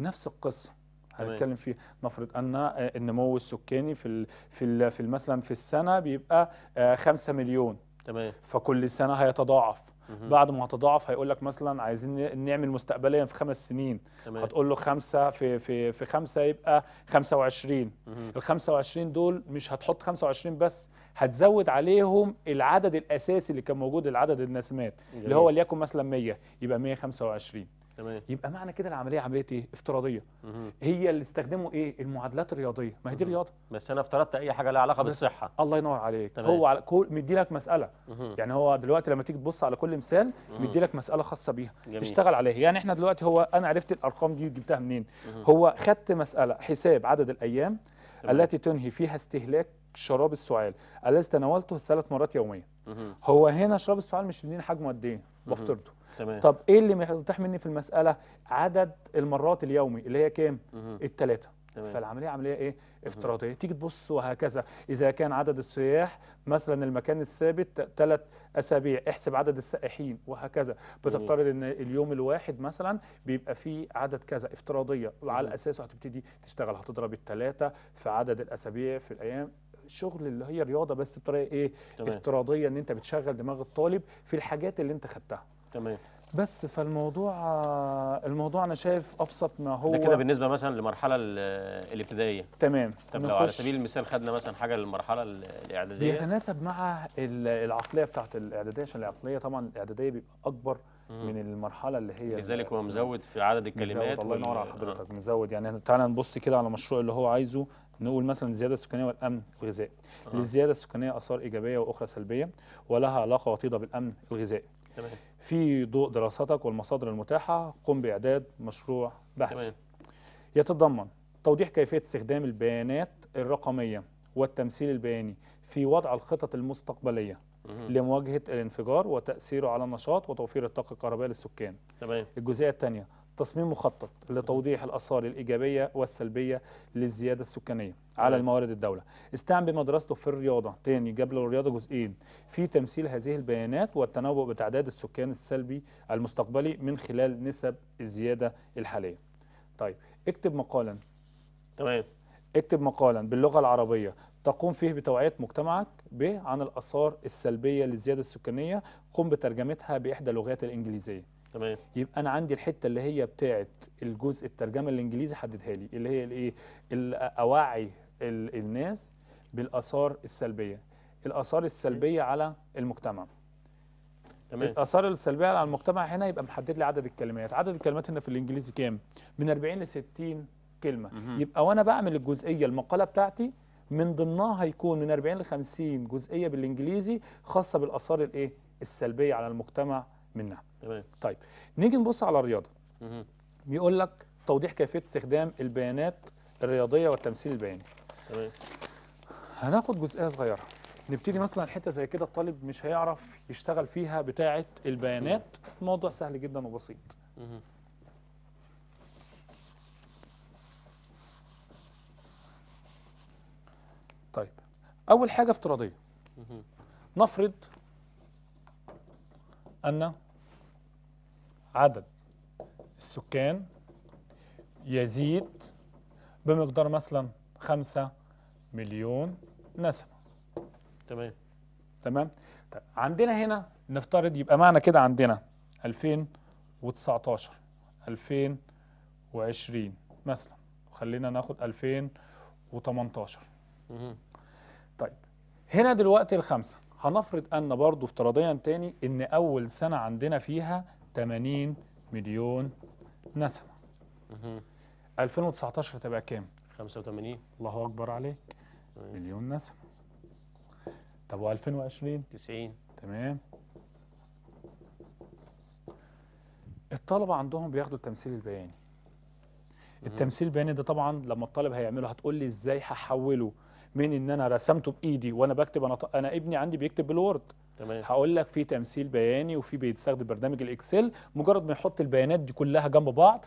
نفس القصه هنتكلم فيه نفرض ان آه، النمو السكاني في في في مثلا في السنه بيبقى 5 آه، مليون تمام فكل سنه هيتضاعف بعد ما هتضاعف هيقول لك مثلا عايزين نعمل مستقبليا في خمس سنين تمام. هتقول له خمسه في في في خمسه يبقى 25 ال 25 دول مش هتحط 25 بس هتزود عليهم العدد الاساسي اللي كان موجود العدد النسمات جميل. اللي هو ليكن مثلا 100 يبقى 125 تمام يبقى معنى كده العمليه عمليه ايه افتراضيه مم. هي اللي استخدموا ايه المعادلات الرياضيه ما هي دي رياضه بس انا افترضت اي حاجه لها علاقه بالصحه الله ينور عليك تمام. هو على كل مدي لك مساله مم. يعني هو دلوقتي لما تيجي تبص على كل مثال مدي لك مساله خاصه بيها جميل. تشتغل عليها يعني احنا دلوقتي هو انا عرفت الارقام دي جبتها منين مم. هو خدت مساله حساب عدد الايام تمام. التي تنهي فيها استهلاك شراب السعال الذي تناولته ثلاث مرات يوميا هو هنا شراب السعال مش منين حجمه قد ايه بفترضه تمام. طب ايه اللي متاح مني في المساله عدد المرات اليومي اللي هي كام الثلاثه فالعمليه عمليه ايه افتراضيه تيجي تبص وهكذا اذا كان عدد السياح مثلا المكان الثابت ثلاث اسابيع احسب عدد السائحين وهكذا بتفترض ان اليوم الواحد مثلا بيبقى فيه عدد كذا افتراضيه وعلى اساسه هتبتدي تشتغل هتضرب الثلاثه في عدد الاسابيع في الايام شغل اللي هي رياضه بس بطريقه ايه تمام. افتراضيه ان انت بتشغل دماغ الطالب في الحاجات اللي انت خدتها تمام بس فالموضوع الموضوع انا شايف ابسط ما هو ده كده بالنسبه مثلا للمرحله الابتدائيه تمام طب لو على سبيل المثال خدنا مثلا حاجه للمرحله الاعداديه بيتناسب مع العقليه بتاعت الاعداديه عشان العقليه طبعا الاعداديه بيبقى اكبر مم. من المرحله اللي هي لذلك هو مزود في عدد الكلمات الله ينور على حضرتك آه. مزود يعني تعالى نبص كده على المشروع اللي هو عايزه نقول مثلا الزياده السكانيه والامن الغذائي آه. للزياده السكانيه اثار ايجابيه واخرى سلبيه ولها علاقه وطيده بالامن الغذائي تمام. في ضوء دراستك والمصادر المتاحة قم بإعداد مشروع بحث تمام. يتضمن توضيح كيفية استخدام البيانات الرقمية والتمثيل البياني في وضع الخطط المستقبلية مم. لمواجهة الانفجار وتأثيره على النشاط وتوفير الطاقة الكهربائية للسكان تمام الجزئية الثانية تصميم مخطط لتوضيح الآثار الإيجابية والسلبية للزيادة السكانية على الموارد الدولة استعن بمدرسته في الرياضة تاني جاب الرياضة جزئين في تمثيل هذه البيانات والتنبؤ بتعداد السكان السلبي المستقبلي من خلال نسب الزيادة الحالية طيب اكتب مقالا تمام اكتب مقالا باللغة العربية تقوم فيه بتوعية مجتمعك ب عن الآثار السلبية للزيادة السكانية قم بترجمتها بإحدى اللغات الإنجليزية تمام يبقى انا عندي الحته اللي هي بتاعه الجزء الترجمه الانجليزي حددها لي اللي هي الايه اوعي الناس بالاثار السلبيه الاثار السلبيه على المجتمع تمام الاثار السلبيه على المجتمع هنا يبقى محدد لي عدد الكلمات عدد الكلمات هنا في الانجليزي كام من 40 ل 60 كلمه يبقى وانا بعمل الجزئيه المقاله بتاعتي من ضمنها هيكون من 40 ل 50 جزئيه بالانجليزي خاصه بالاثار الايه السلبيه على المجتمع منها تمام طيب نيجي نبص على الرياضه مم. بيقول لك توضيح كيفيه استخدام البيانات الرياضيه والتمثيل البياني تمام هناخد جزئيه صغيره نبتدي مثلا حته زي كده الطالب مش هيعرف يشتغل فيها بتاعه البيانات مم. موضوع سهل جدا وبسيط مم. طيب اول حاجه افتراضيه نفرض ان عدد السكان يزيد بمقدار مثلا 5 مليون نسمة تمام تمام طيب، عندنا هنا نفترض يبقى معنى كده عندنا 2019 2020 مثلا خلينا ناخد 2018 طيب هنا دلوقتي الخمسة هنفرض أن برضو افتراضيا تاني إن أول سنة عندنا فيها 80 مليون نسمه 2019 هتبقى كام 85 الله اكبر عليك مليون نسمه طب و2020 90 تمام الطلبه عندهم بياخدوا التمثيل البياني التمثيل البياني ده طبعا لما الطالب هيعمله هتقول لي ازاي هحوله من ان انا رسمته بايدي وانا بكتب انا انا ابني عندي بيكتب بالوورد تمام هقول لك في تمثيل بياني وفي بيستخدم برنامج الاكسل مجرد ما يحط البيانات دي كلها جنب بعض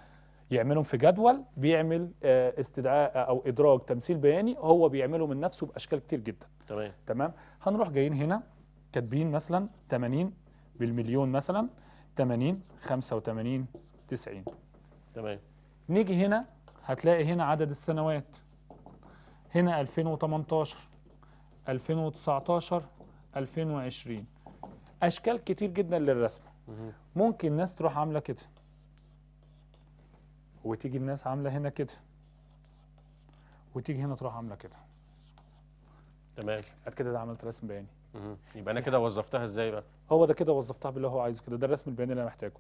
يعملهم في جدول بيعمل آه، استدعاء آه، او ادراج تمثيل بياني هو بيعمله من نفسه باشكال كتير جدا تمام تمام هنروح جايين هنا كاتبين مثلا 80 بالمليون مثلا 80 85 90 تمام نيجي هنا هتلاقي هنا عدد السنوات هنا 2018 2019 2020 اشكال كتير جدا للرسمه ممكن ناس تروح عامله كده وتيجي الناس عامله هنا كده وتيجي هنا تروح عامله كده تمام قد كده ده عملت رسم بياني يبقى انا كده وظفتها ازاي بقى هو ده كده وظفتها باللي هو عايزه كده ده الرسم البياني اللي انا محتاجه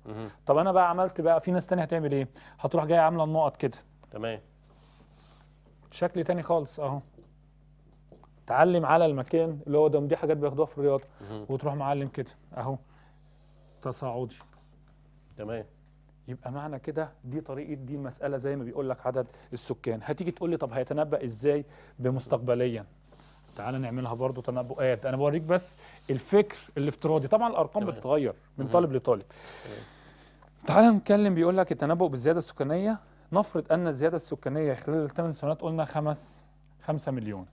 طب انا بقى عملت بقى في ناس تانية هتعمل ايه هتروح جايه عامله النقط كده تمام شكل تاني خالص اهو تعلم على المكان اللي هو ده دي حاجات بياخدوها في الرياضه وتروح معلم كده اهو تصاعدي تمام يبقى معنى كده دي طريقه دي المساله زي ما بيقول لك عدد السكان هتيجي تقول لي طب هيتنبأ ازاي بمستقبليا تعالى نعملها برضو تنبؤات انا بوريك بس الفكر الافتراضي طبعا الارقام تمام. بتتغير من طالب لطالب تمام. تعالى نتكلم بيقول لك التنبؤ بالزياده السكانيه نفرض ان الزياده السكانيه خلال الثمان سنوات قلنا خمس 5 مليون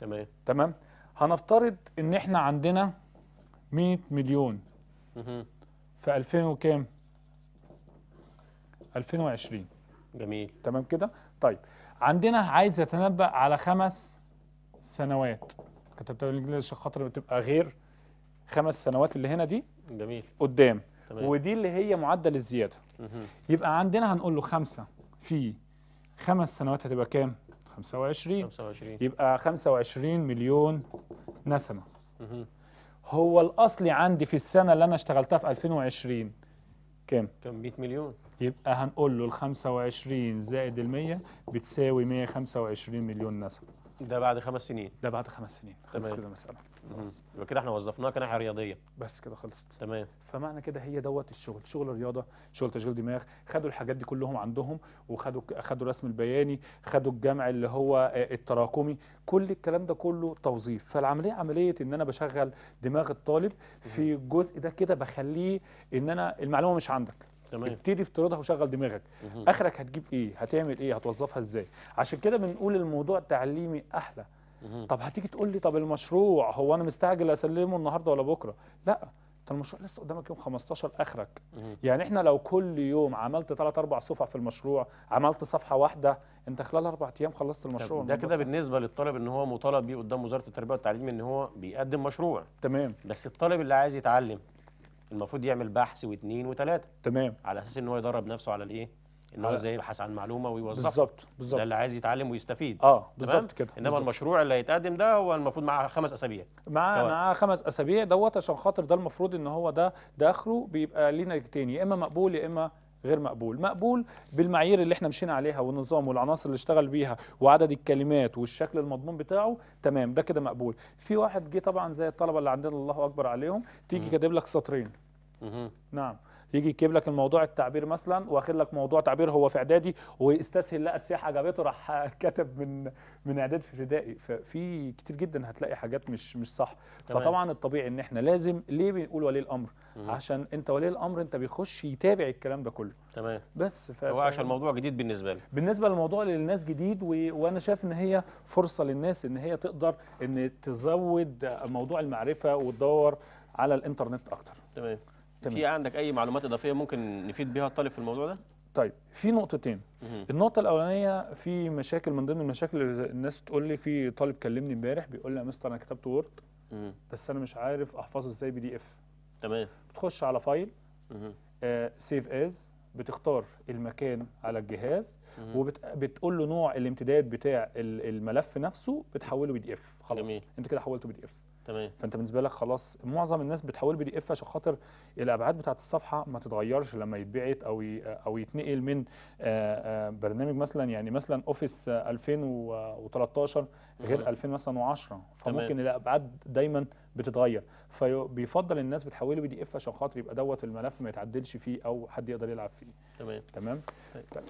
تمام تمام هنفترض ان احنا عندنا 100 مليون في 2000 وكام 2020 جميل تمام كده طيب عندنا عايز يتنبأ على خمس سنوات كتبتها بالانجليزي عشان خاطر بتبقى غير خمس سنوات اللي هنا دي جميل قدام تمام. ودي اللي هي معدل الزياده مه. يبقى عندنا هنقول له خمسه في خمس سنوات هتبقى كام؟ 25 25 يبقى 25 مليون نسمه هو الاصلي عندي في السنه اللي انا اشتغلتها في 2020 كام كام 100 مليون يبقى هنقول له ال 25 زائد ال 100 بتساوي 125 مليون نسمه ده بعد خمس سنين ده بعد خمس سنين خلص كده المساله خلاص يبقى كده احنا وظفناها كناحية رياضية بس كده خلصت تمام فمعنى كده هي دوت الشغل شغل رياضة شغل تشغيل دماغ خدوا الحاجات دي كلهم عندهم وخدوا خدوا الرسم البياني خدوا الجمع اللي هو آه، التراكمي كل الكلام ده كله توظيف فالعملية عملية ان انا بشغل دماغ الطالب في الجزء ده كده بخليه ان انا المعلومة مش عندك تمام ابتدي افتراضها وشغل دماغك مم. اخرك هتجيب ايه هتعمل ايه هتوظفها ازاي عشان كده بنقول الموضوع التعليمي احلى مم. طب هتيجي تقول لي طب المشروع هو انا مستعجل اسلمه النهارده ولا بكره لا انت المشروع لسه قدامك يوم 15 اخرك مم. يعني احنا لو كل يوم عملت 3 4 صفح في المشروع عملت صفحه واحده انت خلال اربع ايام خلصت المشروع ده كده بالنسبه للطالب ان هو مطالب بيه قدام وزاره التربيه والتعليم ان هو بيقدم مشروع تمام بس الطالب اللي عايز يتعلم المفروض يعمل بحث واثنين وثلاثه تمام على اساس ان هو يدرب نفسه على الايه ان هو ازاي يبحث عن معلومه ويوظفها بالظبط بالظبط ده اللي عايز يتعلم ويستفيد اه بالظبط كده انما بالزبط. المشروع اللي هيتقدم ده هو المفروض معاه خمس اسابيع معاه معاه خمس اسابيع دوت عشان خاطر ده المفروض ان هو ده داخله بيبقى ليه نتيجتين يا اما مقبول يا اما غير مقبول مقبول بالمعايير اللي احنا مشينا عليها والنظام والعناصر اللي اشتغل بيها وعدد الكلمات والشكل المضمون بتاعه تمام ده كده مقبول في واحد جه طبعا زي الطلبه اللي عندنا الله اكبر عليهم تيجي كاتب لك سطرين نعم يجي يجيب لك الموضوع التعبير مثلا واخد لك موضوع تعبير هو في اعدادي ويستسهل لقى السياحه عجبته راح كتب من من اعداد في ابتدائي ففي كتير جدا هتلاقي حاجات مش مش صح تمام. فطبعا الطبيعي ان احنا لازم ليه بنقول ولي الامر مم. عشان انت ولي الامر انت بيخش يتابع الكلام ده كله تمام بس ف... هو عشان الموضوع جديد بالنسبه له بالنسبه للموضوع للناس جديد و... وانا شايف ان هي فرصه للناس ان هي تقدر ان تزود موضوع المعرفه وتدور على الانترنت اكتر تمام تمام. في عندك اي معلومات اضافيه ممكن نفيد بيها الطالب في الموضوع ده طيب في نقطتين مم. النقطه الاولانيه في مشاكل من ضمن المشاكل اللي الناس تقول لي في طالب كلمني امبارح بيقول لي يا مستر انا كتبت وورد مم. بس انا مش عارف احفظه ازاي بي دي اف تمام بتخش على فايل سيف آه از بتختار المكان على الجهاز وبتقول له نوع الامتداد بتاع الملف نفسه بتحوله بي دي اف خلاص جميل. انت كده حولته بي دي اف تمام فانت بالنسبه لك خلاص معظم الناس بتحول بي دي اف عشان خاطر الابعاد بتاعه الصفحه ما تتغيرش لما يتبعت او او يتنقل من آه، آه، برنامج مثلا يعني مثلا اوفيس 2013 غير 2010 فممكن الابعاد دايما بتتغير فبيفضل الناس بتحوله بي دي اف عشان خاطر يبقى دوت الملف ما يتعدلش فيه او حد يقدر يلعب فيه تمام تمام, تمام. طيب. طيب.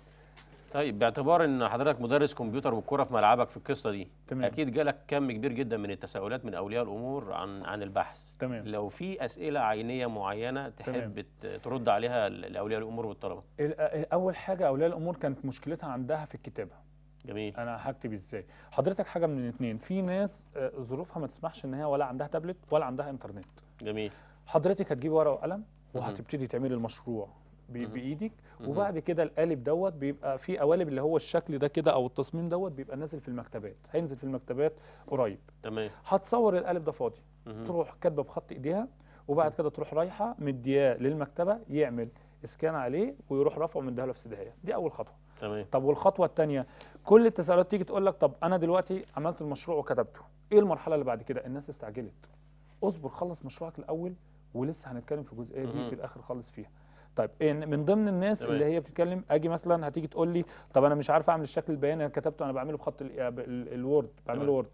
طيب باعتبار ان حضرتك مدرس كمبيوتر والكوره في ملعبك في القصه دي تمام. اكيد جالك كم كبير جدا من التساؤلات من اولياء الامور عن عن البحث تمام. لو في اسئله عينيه معينه تحب تمام. ترد عليها لاولياء الامور والطلبه اول حاجه اولياء الامور كانت مشكلتها عندها في الكتابه جميل انا هكتب ازاي حضرتك حاجه من الاثنين في ناس آه، ظروفها ما تسمحش ان هي ولا عندها تابلت ولا عندها انترنت جميل حضرتك هتجيب ورقه وقلم وهتبتدي تعملي المشروع بايدك وبعد كده القالب دوت بيبقى فيه قوالب اللي هو الشكل ده كده او التصميم دوت بيبقى نازل في المكتبات هينزل في المكتبات قريب تمام هتصور القالب ده فاضي تروح كاتبه بخط ايديها وبعد كده تروح رايحه مدياه للمكتبه يعمل اسكان عليه ويروح رافعه من له في سداهيه دي اول خطوه تمام طب والخطوه الثانيه كل التساؤلات تيجي تقول لك طب انا دلوقتي عملت المشروع وكتبته ايه المرحله اللي بعد كده الناس استعجلت اصبر خلص مشروعك الاول ولسه هنتكلم في الجزئيه دي في الاخر خالص فيها طيب من ضمن الناس اللي هي بتتكلم اجي مثلا هتيجي تقول لي طب انا مش عارف اعمل الشكل البياني انا كتبته انا بعمله بخط الوورد بعمله وورد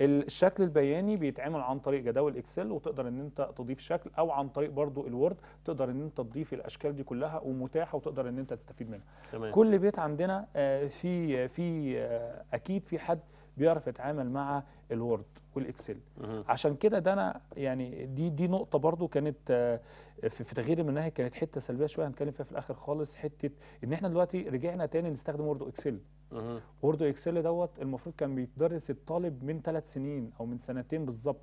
الشكل البياني بيتعمل عن طريق جداول اكسل وتقدر ان انت تضيف شكل او عن طريق برضو الوورد تقدر ان انت تضيف الاشكال دي كلها ومتاحه وتقدر ان انت تستفيد منها تمام. كل بيت عندنا آه، في في آه، اكيد في حد بيعرف يتعامل مع الوورد والاكسل عشان كده ده انا يعني دي دي نقطه برضو كانت آه، في تغيير المناهج كانت حته سلبيه شويه هنتكلم فيها في الاخر خالص حته ان احنا دلوقتي رجعنا تاني نستخدم وورد اكسل وورد اكسل دوت المفروض كان بيتدرس الطالب من ثلاث سنين او من سنتين بالظبط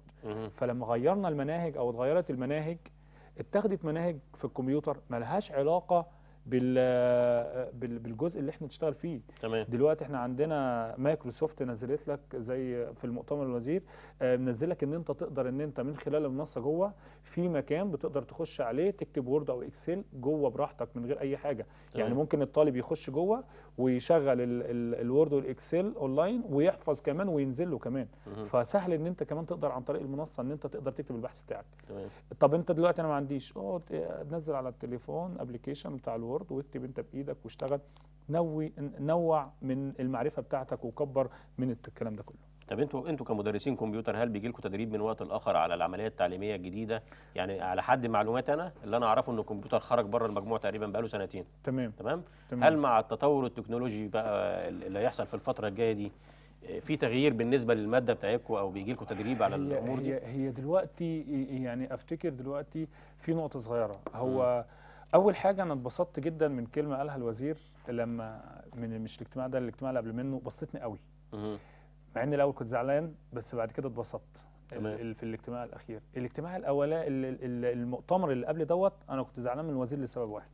فلما غيرنا المناهج او اتغيرت المناهج اتخذت مناهج في الكمبيوتر ملهاش علاقه بالجزء اللي احنا نشتغل فيه تمام دلوقتي احنا عندنا مايكروسوفت نزلت لك زي في المؤتمر الوزير آه، منزل لك ان انت تقدر ان انت من خلال المنصه جوه في مكان بتقدر تخش عليه تكتب وورد او اكسل جوه براحتك من غير اي حاجه يعني تمام. يعني ممكن الطالب يخش جوه ويشغل الوورد والاكسل اونلاين ويحفظ كمان وينزل له كمان فسهل ان انت كمان تقدر عن طريق المنصه ان انت تقدر تكتب البحث بتاعك تمام طب انت دلوقتي انا ما عنديش اقعد نزل على التليفون ابلكيشن بتاع الوورد واكتب انت بايدك واشتغل نوي نوع من المعرفه بتاعتك وكبر من الكلام ده كله طب انتوا انتوا كمدرسين كمبيوتر هل بيجي لكم تدريب من وقت لاخر على العمليه التعليميه الجديده؟ يعني على حد معلومات انا اللي انا اعرفه ان الكمبيوتر خرج بره المجموع تقريبا بقاله سنتين تمام تمام, تمام. هل مع التطور التكنولوجي بقى اللي هيحصل في الفتره الجايه دي في تغيير بالنسبه للماده بتاعتكم او بيجي لكم تدريب على الامور دي؟ هي هي دلوقتي يعني افتكر دلوقتي في نقطه صغيره هو م. اول حاجه انا اتبسطت جدا من كلمه قالها الوزير لما من مش الاجتماع ده الاجتماع اللي قبل منه بسطتني قوي مع ان الاول كنت زعلان بس بعد كده اتبسطت في الاجتماع الاخير الاجتماع الاول المؤتمر اللي قبل دوت انا كنت زعلان من الوزير لسبب واحد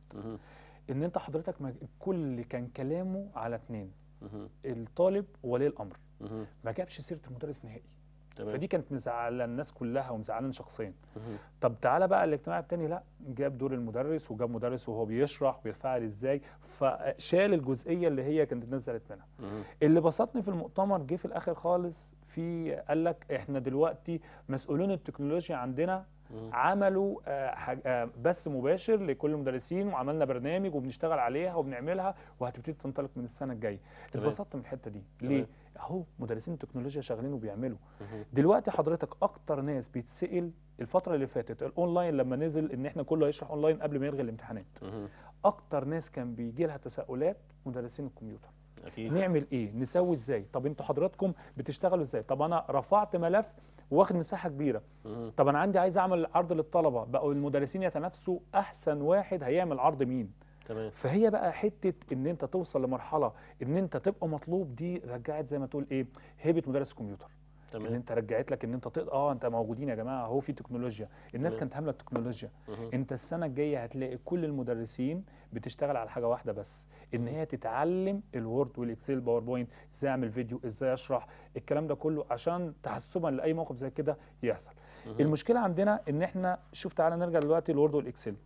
ان انت حضرتك الكل كان كلامه على اتنين الطالب وولي الامر ما جابش سيره المدرس نهائي تمام. فدي كانت مزعله الناس كلها ومزعلان شخصيا طب تعالى بقى الاجتماع التاني لا جاب دور المدرس وجاب مدرس وهو بيشرح ويفعل ازاي فشال الجزئيه اللي هي كانت نزلت منها اللي بسطني في المؤتمر جه في الاخر خالص في قال لك احنا دلوقتي مسؤولين التكنولوجيا عندنا عملوا آه، آه، بث مباشر لكل المدرسين وعملنا برنامج وبنشتغل عليها وبنعملها وهتبتدي تنطلق من السنه الجايه اتبسطت من الحته دي ليه اهو مدرسين التكنولوجيا شغالين وبيعملوا دلوقتي حضرتك اكتر ناس بيتسال الفتره اللي فاتت الاونلاين لما نزل ان احنا كله هيشرح اونلاين قبل ما يلغي الامتحانات اكتر ناس كان بيجي لها تساؤلات مدرسين الكمبيوتر أكيد. نعمل ايه نسوي ازاي طب انتوا حضراتكم بتشتغلوا ازاي طب انا رفعت ملف واخد مساحه كبيره طب انا عندي عايز اعمل عرض للطلبه بقوا المدرسين يتنافسوا احسن واحد هيعمل عرض مين تمام فهي بقى حته ان انت توصل لمرحله ان انت تبقى مطلوب دي رجعت زي ما تقول ايه هيبه مدرس كمبيوتر تمام ان انت رجعت لك ان انت تقدر اه انت موجودين يا جماعه هو في تكنولوجيا الناس تمام. كانت هامله التكنولوجيا مه. انت السنه الجايه هتلاقي كل المدرسين بتشتغل على حاجه واحده بس ان هي تتعلم الوورد والاكسل باوربوينت ازاي اعمل فيديو ازاي اشرح الكلام ده كله عشان تحسبا لاي موقف زي كده يحصل مه. المشكله عندنا ان احنا شوف تعالى نرجع دلوقتي للوورد والاكسل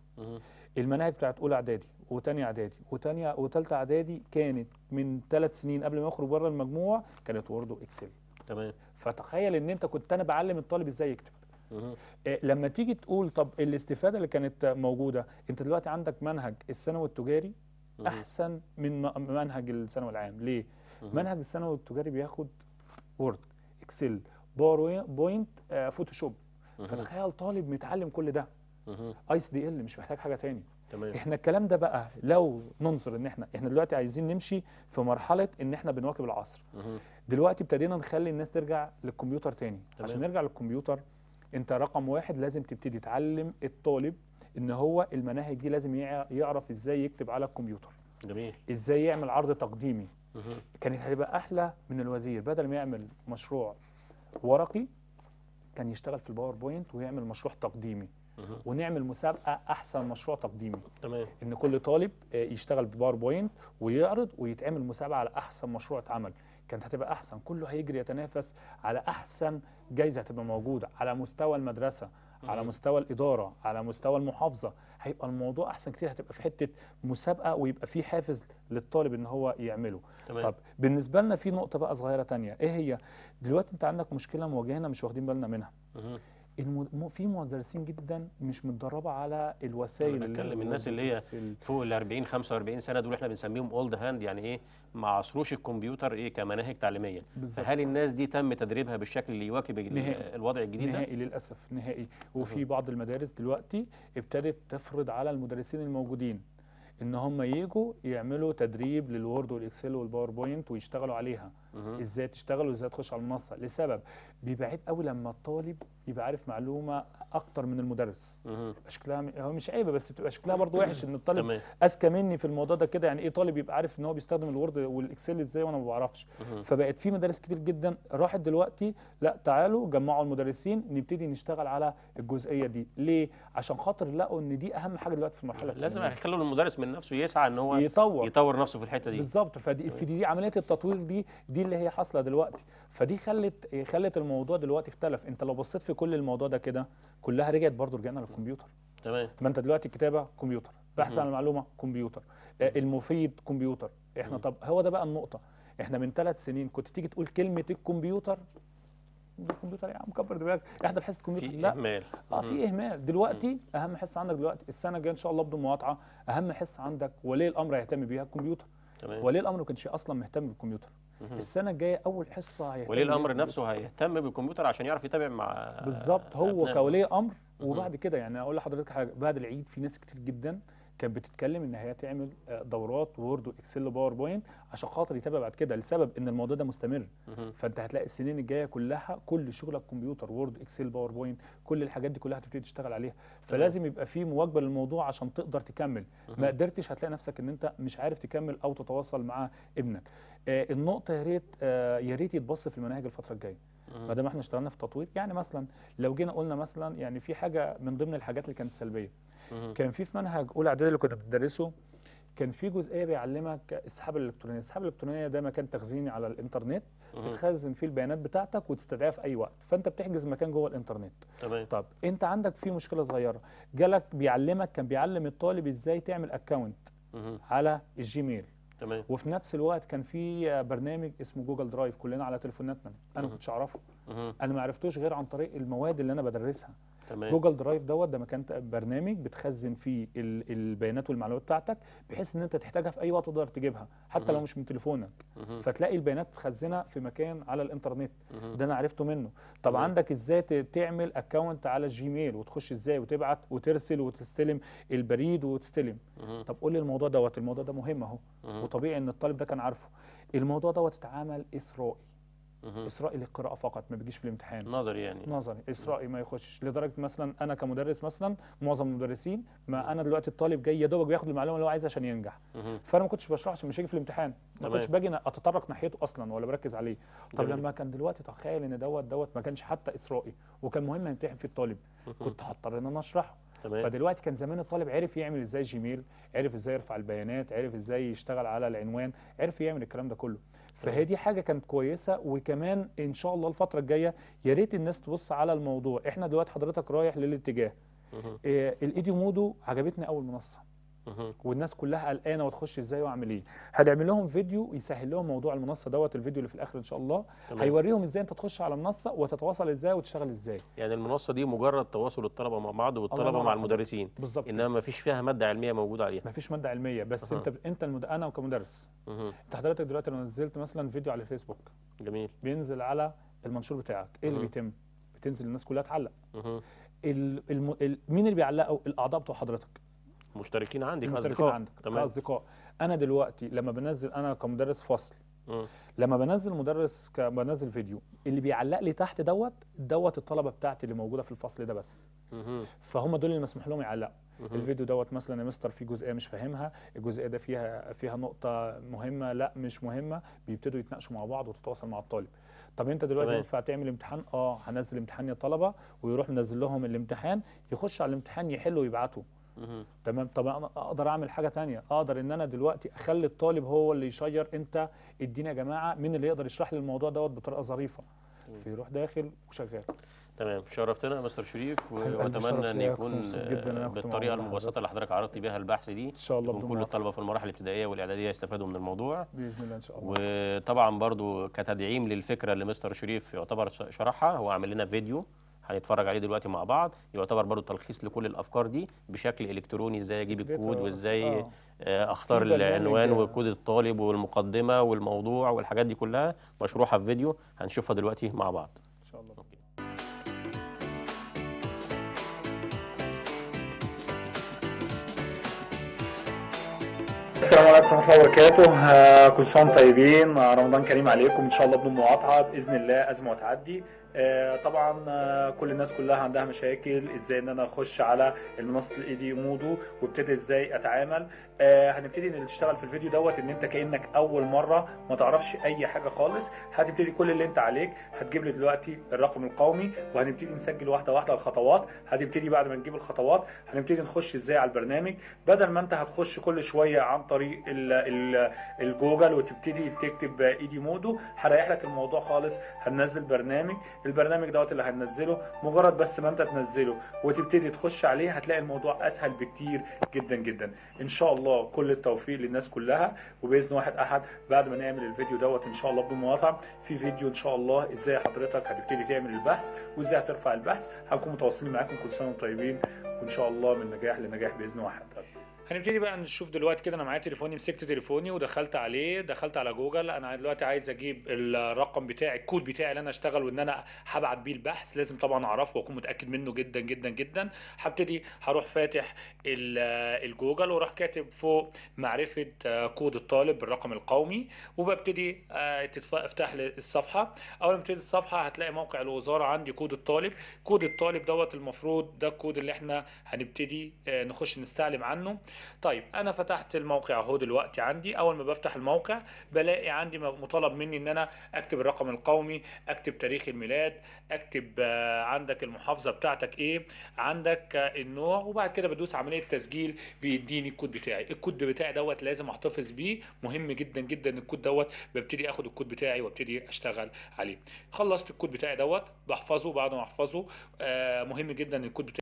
المناهج بتاعت اولى اعدادي وتاني اعدادي وتانية وتالتة اعدادي كانت من ثلاث سنين قبل ما يخرج بره المجموع كانت وورد واكسل تمام فتخيل ان انت كنت انا بعلم الطالب ازاي يكتب إيه لما تيجي تقول طب الاستفاده اللي كانت موجوده انت دلوقتي عندك منهج الثانوي التجاري احسن من منهج الثانوي العام ليه منهج الثانوي التجاري بياخد وورد اكسل باور بوينت آه، فوتوشوب فتخيل طالب متعلم كل ده ايس دي ال مش محتاج حاجه تاني تمام احنا الكلام ده بقى لو ننظر ان احنا احنا دلوقتي عايزين نمشي في مرحله ان احنا بنواكب العصر مه. دلوقتي ابتدينا نخلي الناس ترجع للكمبيوتر تاني تمام. عشان نرجع للكمبيوتر انت رقم واحد لازم تبتدي تعلم الطالب ان هو المناهج دي لازم يعرف ازاي يكتب على الكمبيوتر جميل ازاي يعمل عرض تقديمي مه. كانت هتبقى احلى من الوزير بدل ما يعمل مشروع ورقي كان يشتغل في الباوربوينت ويعمل مشروع تقديمي ونعمل مسابقه احسن مشروع تقديمي تمام ان كل طالب آه، يشتغل بباوربوينت ويعرض ويتعمل مسابقه على احسن مشروع اتعمل كانت هتبقى احسن كله هيجري يتنافس على احسن جايزه هتبقى موجوده على مستوى المدرسه على مستوى الاداره على مستوى المحافظه هيبقى الموضوع احسن كتير هتبقى في حته مسابقه ويبقى في حافز للطالب ان هو يعمله تمام. طب بالنسبه لنا في نقطه بقى صغيره تانية ايه هي دلوقتي انت عندك مشكله مواجهنا مش واخدين بالنا منها المد... في مدرسين جدا مش متدربه على الوسائل انا بتكلم الناس اللي هي فوق ال 40 45 سنه دول احنا بنسميهم اولد هاند يعني ايه ما عصروش الكمبيوتر ايه كمناهج تعليميه بالزبط. فهل الناس دي تم تدريبها بالشكل اللي يواكب نهائي. الوضع الجديد نهائي ده؟ للاسف نهائي وفي بعض المدارس دلوقتي ابتدت تفرض على المدرسين الموجودين ان هم يجوا يعملوا تدريب للوورد والاكسل والباوربوينت ويشتغلوا عليها ازاي تشتغل وازاي تخش على المنصه لسبب بيبقى عيب قوي لما الطالب يبقى عارف معلومه اكتر من المدرس بيبقى شكلها هو مش عيبه بس بتبقى شكلها برضو وحش ان الطالب اذكى مني في الموضوع ده كده يعني ايه طالب يبقى عارف ان هو بيستخدم الوورد والاكسل ازاي وانا ما بعرفش فبقت في مدارس كتير جدا راحت دلوقتي لا تعالوا جمعوا المدرسين نبتدي نشتغل على الجزئيه دي ليه عشان خاطر لقوا ان دي اهم حاجه دلوقتي في المرحله لازم يخلوا المدرس من نفسه يسعى ان هو يطور يطور نفسه في الحته دي بالظبط فدي دي عمليه التطوير دي دي دي اللي هي حاصله دلوقتي فدي خلت خلت الموضوع دلوقتي اختلف انت لو بصيت في كل الموضوع ده كده كلها رجعت برضو رجعنا للكمبيوتر تمام ما انت دلوقتي الكتابه كمبيوتر بحث عن المعلومه كمبيوتر آه، المفيد كمبيوتر احنا طب هو ده بقى النقطه احنا من ثلاث سنين كنت تيجي تقول كلمه الكمبيوتر الكمبيوتر يا عم كبر دماغك احضر حصه كمبيوتر لا اهمال اه في اهمال دلوقتي اهم حصه عندك دلوقتي السنه الجايه ان شاء الله بدون مقاطعه اهم حصه عندك ولي الامر هيهتم بيها الكمبيوتر تمام ولي الامر ما كانش اصلا مهتم بالكمبيوتر السنه الجايه اول حصه هيهتم ولي الامر نفسه هيهتم بالكمبيوتر عشان يعرف يتابع مع بالظبط هو كولي امر وبعد كده يعني اقول لحضرتك حاجه بعد العيد في ناس كتير جدا كانت بتتكلم ان هي تعمل آه، دورات وورد واكسل وباوربوينت عشان خاطر يتابع بعد كده لسبب ان الموضوع ده مستمر فانت هتلاقي السنين الجايه كلها كل شغلك كمبيوتر وورد اكسل باوربوينت كل الحاجات دي كلها هتبتدي تشتغل عليها فلازم يبقى في مواكبه للموضوع عشان تقدر تكمل ما قدرتش هتلاقي نفسك ان انت مش عارف تكمل او تتواصل مع ابنك آه، النقطه يا ريت آه، يا ريت يتبص في المناهج الفتره الجايه ما دام احنا اشتغلنا في التطوير يعني مثلا لو جينا قلنا مثلا يعني في حاجه من ضمن الحاجات اللي كانت سلبيه كان في في منهج اولى اعدادي اللي كنا بندرسه كان في جزئيه بيعلمك السحابه الالكترونيه، السحابه الالكترونيه ده مكان تخزيني على الانترنت بتخزن فيه البيانات بتاعتك وتستدعيها في اي وقت، فانت بتحجز مكان جوه الانترنت. تمام طب انت عندك في مشكله صغيره، جالك بيعلمك كان بيعلم الطالب ازاي تعمل اكونت على الجيميل. تمام وفي نفس الوقت كان في برنامج اسمه جوجل درايف كلنا على تليفوناتنا انا ما كنتش اعرفه انا ما عرفتوش غير عن طريق المواد اللي انا بدرسها تمام. جوجل درايف دوت ده مكان برنامج بتخزن فيه البيانات والمعلومات بتاعتك بحيث ان انت تحتاجها في اي وقت تقدر تجيبها حتى لو مش من تليفونك فتلاقي البيانات متخزنه في مكان على الانترنت ده انا عرفته منه طب عندك ازاي تعمل اكونت على الجيميل وتخش ازاي وتبعت وترسل وتستلم البريد وتستلم طب قول لي الموضوع دوت الموضوع ده مهم اهو وطبيعي ان الطالب ده كان عارفه الموضوع دوت اتعمل اسرائي اسرائي للقراءه فقط ما بيجيش في الامتحان نظري يعني نظري اسرائي ما يخش لدرجه مثلا انا كمدرس مثلا معظم المدرسين ما انا دلوقتي الطالب جاي يا دوبك بياخد المعلومه اللي هو عايزها عشان ينجح فانا ما كنتش بشرح عشان مش هيجي في الامتحان ما كنتش باجي اتطرق ناحيته اصلا ولا بركز عليه طب جميل. لما كان دلوقتي تخيل ان دوت دوت ما كانش حتى اسرائي وكان مهم يمتحن فيه الطالب كنت هضطر ان انا اشرحه تمام. فدلوقتي كان زمان الطالب عرف يعمل ازاي جيميل عرف ازاي يرفع البيانات عرف ازاي يشتغل على العنوان عرف يعمل الكلام ده كله فهي دي حاجه كانت كويسه وكمان ان شاء الله الفتره الجايه يا ريت الناس تبص على الموضوع احنا دلوقتي حضرتك رايح للاتجاه إيه الايديو مودو عجبتني اول منصه والناس كلها قلقانه وتخش ازاي واعمل ايه هنعمل لهم فيديو يسهل لهم موضوع المنصه دوت الفيديو اللي في الاخر ان شاء الله طبعا. هيوريهم ازاي انت تخش على المنصه وتتواصل ازاي وتشتغل ازاي يعني المنصه دي مجرد تواصل الطلبه مع بعض والطلبه مع المدرسين بالظبط انما ما فيش فيها ماده علميه موجوده عليها ما فيش ماده علميه بس أه. انت انت المد... انا كمدرس انت حضرتك دلوقتي لو نزلت مثلا فيديو على الفيسبوك جميل بينزل على المنشور بتاعك ايه اللي بيتم بتنزل الناس كلها تعلق الم... ال... مين اللي بيعلقوا الاعضاء بتوع حضرتك مشتركين عندك مشتركين اصدقاء عندك تمام اصدقاء انا دلوقتي لما بنزل انا كمدرس فصل لما بنزل مدرس بنزل فيديو اللي بيعلق لي تحت دوت دوت الطلبه بتاعتي اللي موجوده في الفصل ده بس فهم دول اللي مسموح لهم يعلقوا الفيديو دوت مثلا يا مستر في جزئيه مش فاهمها الجزئيه ده فيها فيها نقطه مهمه لا مش مهمه بيبتدوا يتناقشوا مع بعض وتتواصل مع الطالب طب انت دلوقتي ينفع تعمل امتحان اه هنزل امتحان يا طلبه ويروح منزل لهم الامتحان يخش على الامتحان يحلوا ويبعته تمام طب انا اقدر اعمل حاجه ثانيه اقدر ان انا دلوقتي اخلي الطالب هو اللي يشير انت اديني يا جماعه مين اللي يقدر يشرح لي الموضوع دوت بطريقه ظريفه فيروح داخل وشغال تمام شرفتنا يا مستر شريف واتمنى ان يكون بالطريقه المبسطه اللي حضرتك عرضت بيها البحث دي ان شاء الله يكون كل الطلبه في المراحل الابتدائيه والاعداديه يستفادوا من الموضوع باذن الله ان شاء الله وطبعا برضو كتدعيم للفكره اللي مستر شريف يعتبر شرحها هو عامل لنا فيديو هنتفرج عليه دلوقتي مع بعض يعتبر برضو تلخيص لكل الافكار دي بشكل الكتروني ازاي اجيب الكود وازاي آه. آه، اختار العنوان آه. وكود الطالب والمقدمه والموضوع والحاجات دي كلها مشروحه في فيديو هنشوفها دلوقتي مع بعض ان شاء الله السلام عليكم ورحمه الله وبركاته كل سنه طيبين رمضان كريم عليكم ان شاء الله بدون مقاطعه باذن الله ازمه وتعدي آه، طبعا آه، كل الناس كلها عندها مشاكل ازاي ان انا اخش على المنصه دي مودو وابتدي ازاي اتعامل آه، هنبتدي نشتغل في الفيديو دوت ان انت كانك اول مره ما تعرفش اي حاجه خالص هتبتدي كل اللي انت عليك هتجيب لي دلوقتي الرقم القومي وهنبتدي نسجل واحده واحده الخطوات هتبتدي بعد ما نجيب الخطوات هنبتدي نخش ازاي على البرنامج بدل ما انت هتخش كل شويه عن طريق الجوجل وتبتدي تكتب ايدي مودو هريح لك الموضوع خالص هننزل برنامج البرنامج دوت اللي هننزله مجرد بس ما انت تنزله وتبتدي تخش عليه هتلاقي الموضوع اسهل بكتير جدا جدا ان شاء الله كل التوفيق للناس كلها وباذن واحد احد بعد ما نعمل الفيديو دوت ان شاء الله بدون مقاطع في فيديو ان شاء الله ازاي حضرتك هتبتدي تعمل البحث وازاي هترفع البحث هنكون متواصلين معاكم كل سنه وانتم طيبين وان شاء الله من نجاح لنجاح باذن واحد هنبتدي بقى نشوف دلوقتي كده انا معايا تليفوني مسكت تليفوني ودخلت عليه دخلت على جوجل انا دلوقتي عايز اجيب الرقم بتاعي الكود بتاعي اللي انا اشتغل وان انا هبعت بيه البحث لازم طبعا اعرفه واكون متاكد منه جدا جدا جدا هبتدي هروح فاتح الجوجل وراح كاتب فوق معرفه آه، كود الطالب بالرقم القومي وببتدي آه، افتح لي الصفحه اول ما ابتدي الصفحه هتلاقي موقع الوزاره عندي كود الطالب كود الطالب دوت المفروض ده الكود اللي احنا هنبتدي آه، نخش نستعلم عنه طيب انا فتحت الموقع اهو دلوقتي عندي اول ما بفتح الموقع بلاقي عندي مطالب مني ان انا اكتب الرقم القومي اكتب تاريخ الميلاد اكتب آه، عندك المحافظه بتاعتك ايه عندك آه، النوع وبعد كده بدوس عمليه تسجيل بيديني الكود بتاعي الكود بتاعي دوت لازم احتفظ بيه مهم جدا جدا الكود دوت ببتدي اخد الكود بتاعي وابتدي اشتغل عليه خلصت الكود بتاعي دوت بحفظه بعد ما احفظه آه، مهم جدا الكود بتاعي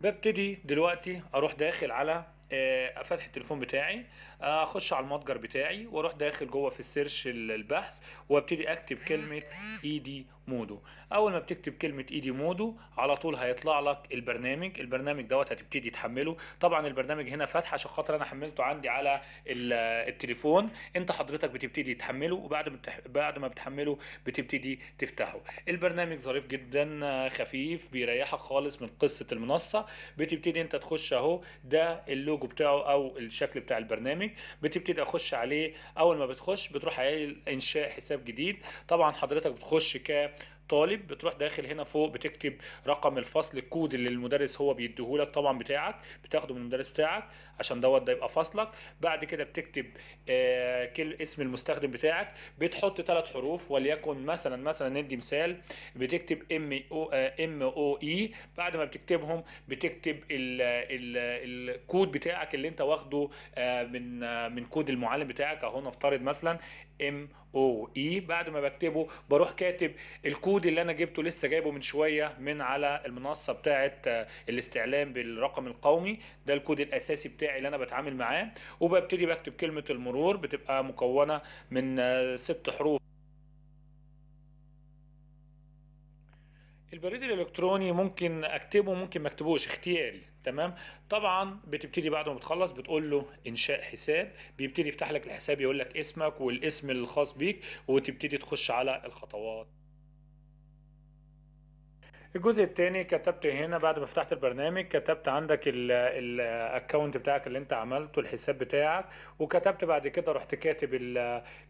ببتدي دلوقتي اروح داخل على آه، فتح التليفون بتاعي اخش على المتجر بتاعي واروح داخل جوه في السيرش البحث وابتدي اكتب كلمه ايدي e مودو اول ما بتكتب كلمه ايدي e مودو على طول هيطلع لك البرنامج البرنامج دوت هتبتدي تحمله طبعا البرنامج هنا فاتحه عشان خاطر انا حملته عندي على التليفون انت حضرتك بتبتدي تحمله وبعد ما بعد ما بتحمله بتبتدي تفتحه البرنامج ظريف جدا خفيف بيريحك خالص من قصه المنصه بتبتدي انت تخش اهو ده اللوجو بتاعه او الشكل بتاع البرنامج جيمنج بتبتدي اخش عليه اول ما بتخش بتروح قايل انشاء حساب جديد طبعا حضرتك بتخش ك طالب بتروح داخل هنا فوق بتكتب رقم الفصل الكود اللي المدرس هو بيديهولك طبعا بتاعك بتاخده من المدرس بتاعك عشان دوت ده يبقى فصلك بعد كده بتكتب آه، كل اسم المستخدم بتاعك بتحط ثلاث حروف وليكن مثلا مثلا ندي مثال بتكتب ام او آه، ام او اي بعد ما بتكتبهم بتكتب الـ الـ الكود بتاعك اللي انت واخده آه، من من كود المعلم بتاعك اهو نفترض مثلا ام او اي بعد ما بكتبه بروح كاتب الكود اللي انا جبته لسه جايبه من شويه من على المنصه بتاعه آه، الاستعلام بالرقم القومي ده الكود الاساسي بتاعي اللي انا بتعامل معاه وببتدي بكتب كلمه المرور بتبقى مكونه من آه، ست حروف البريد الالكتروني ممكن اكتبه ممكن ما اكتبوش اختياري تمام طبعا بتبتدي بعد ما بتخلص بتقول له انشاء حساب بيبتدي يفتح لك الحساب يقول لك اسمك والاسم الخاص بيك وتبتدي تخش على الخطوات الجزء الثاني كتبت هنا بعد ما فتحت البرنامج كتبت عندك الاكونت بتاعك اللي انت عملته الحساب بتاعك وكتبت بعد كده رحت كاتب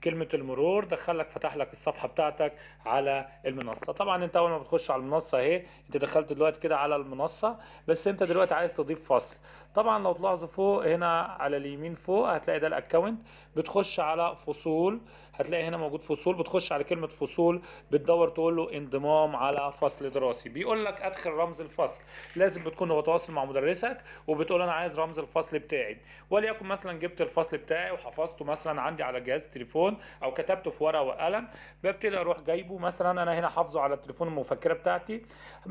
كلمه المرور دخل لك فتح لك الصفحه بتاعتك على المنصه طبعا انت اول ما بتخش على المنصه اهي انت دخلت دلوقتي كده على المنصه بس انت دلوقتي عايز تضيف فصل طبعا لو تلاحظوا فوق هنا على اليمين فوق هتلاقي ده الاكونت بتخش على فصول هتلاقي هنا موجود فصول بتخش على كلمه فصول بتدور تقول له انضمام على فصل دراسي بيقول لك ادخل رمز الفصل لازم بتكون متواصل مع مدرسك وبتقول انا عايز رمز الفصل بتاعي وليكن مثلا جبت الفصل بتاعي وحفظته مثلا عندي على جهاز التليفون او كتبته في ورقه وقلم ببتدي اروح جايبه مثلا انا هنا حافظه على التليفون المفكره بتاعتي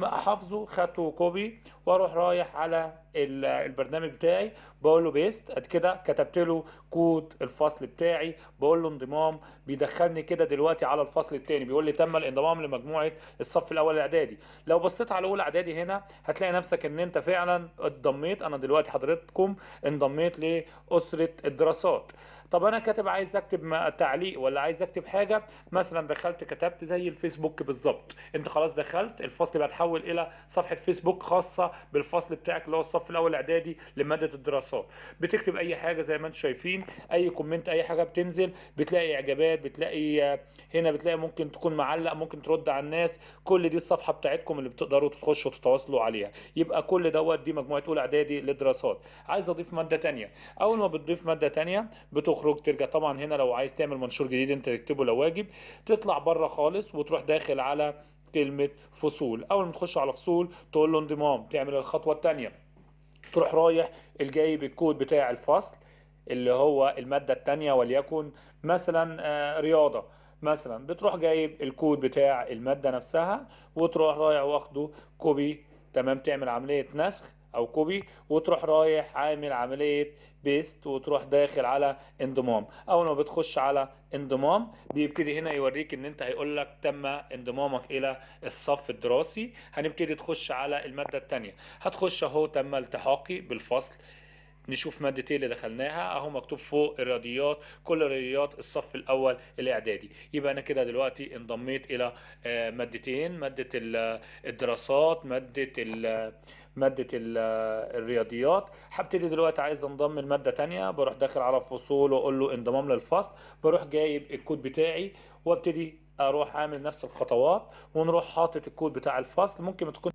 حافظه خدته كوبي واروح رايح على البرنامج بتاعي بقول له بيست قد كده كتبت له كود الفصل بتاعي بقول له انضمام بيدخلني كده دلوقتي على الفصل الثاني بيقول لي تم الانضمام لمجموعه الصف الاول الاعدادي لو بصيت على اولى اعدادي هنا هتلاقي نفسك ان انت فعلا اتضميت انا دلوقتي حضرتكم انضميت لاسره الدراسات طب انا كاتب عايز اكتب تعليق ولا عايز اكتب حاجه مثلا دخلت كتبت زي الفيسبوك بالظبط انت خلاص دخلت الفصل بقى تحول الى صفحه فيسبوك خاصه بالفصل بتاعك اللي هو الصف الاول اعدادي لماده الدراسات بتكتب اي حاجه زي ما انتم شايفين اي كومنت اي حاجه بتنزل بتلاقي اعجابات بتلاقي هنا بتلاقي ممكن تكون معلق ممكن ترد على الناس كل دي الصفحه بتاعتكم اللي بتقدروا تخشوا تتواصلوا عليها يبقى كل دوت دي مجموعه اولى اعدادي للدراسات عايز اضيف ماده ثانيه اول ما بتضيف ماده ثانيه بتخ تخرج ترجع طبعا هنا لو عايز تعمل منشور جديد انت تكتبه لو واجب تطلع بره خالص وتروح داخل على كلمه فصول اول ما تخش على فصول تقول له انضمام تعمل الخطوه الثانيه تروح رايح الجايب الكود بتاع الفصل اللي هو الماده الثانيه وليكن مثلا آه، رياضه مثلا بتروح جايب الكود بتاع الماده نفسها وتروح رايح واخده كوبي تمام تعمل عمليه نسخ او كوبي وتروح رايح عامل عمليه بيست وتروح داخل على انضمام اول ما بتخش على انضمام بيبتدي هنا يوريك ان انت هيقول لك تم انضمامك الى الصف الدراسي هنبتدي تخش على الماده التانية هتخش اهو تم التحاقي بالفصل نشوف مادة ايه اللي دخلناها اهو مكتوب فوق الرياضيات كل الرياضيات الصف الاول الاعدادي يبقى انا كده دلوقتي انضميت الى آه، مادتين مادة آه، الدراسات مادة آه، ماده الرياضيات هبتدي دلوقتي عايز انضم لماده تانية بروح داخل على فصول واقول له انضمام للفصل بروح جايب الكود بتاعي وابتدي اروح اعمل نفس الخطوات ونروح حاطط الكود بتاع الفصل ممكن تكون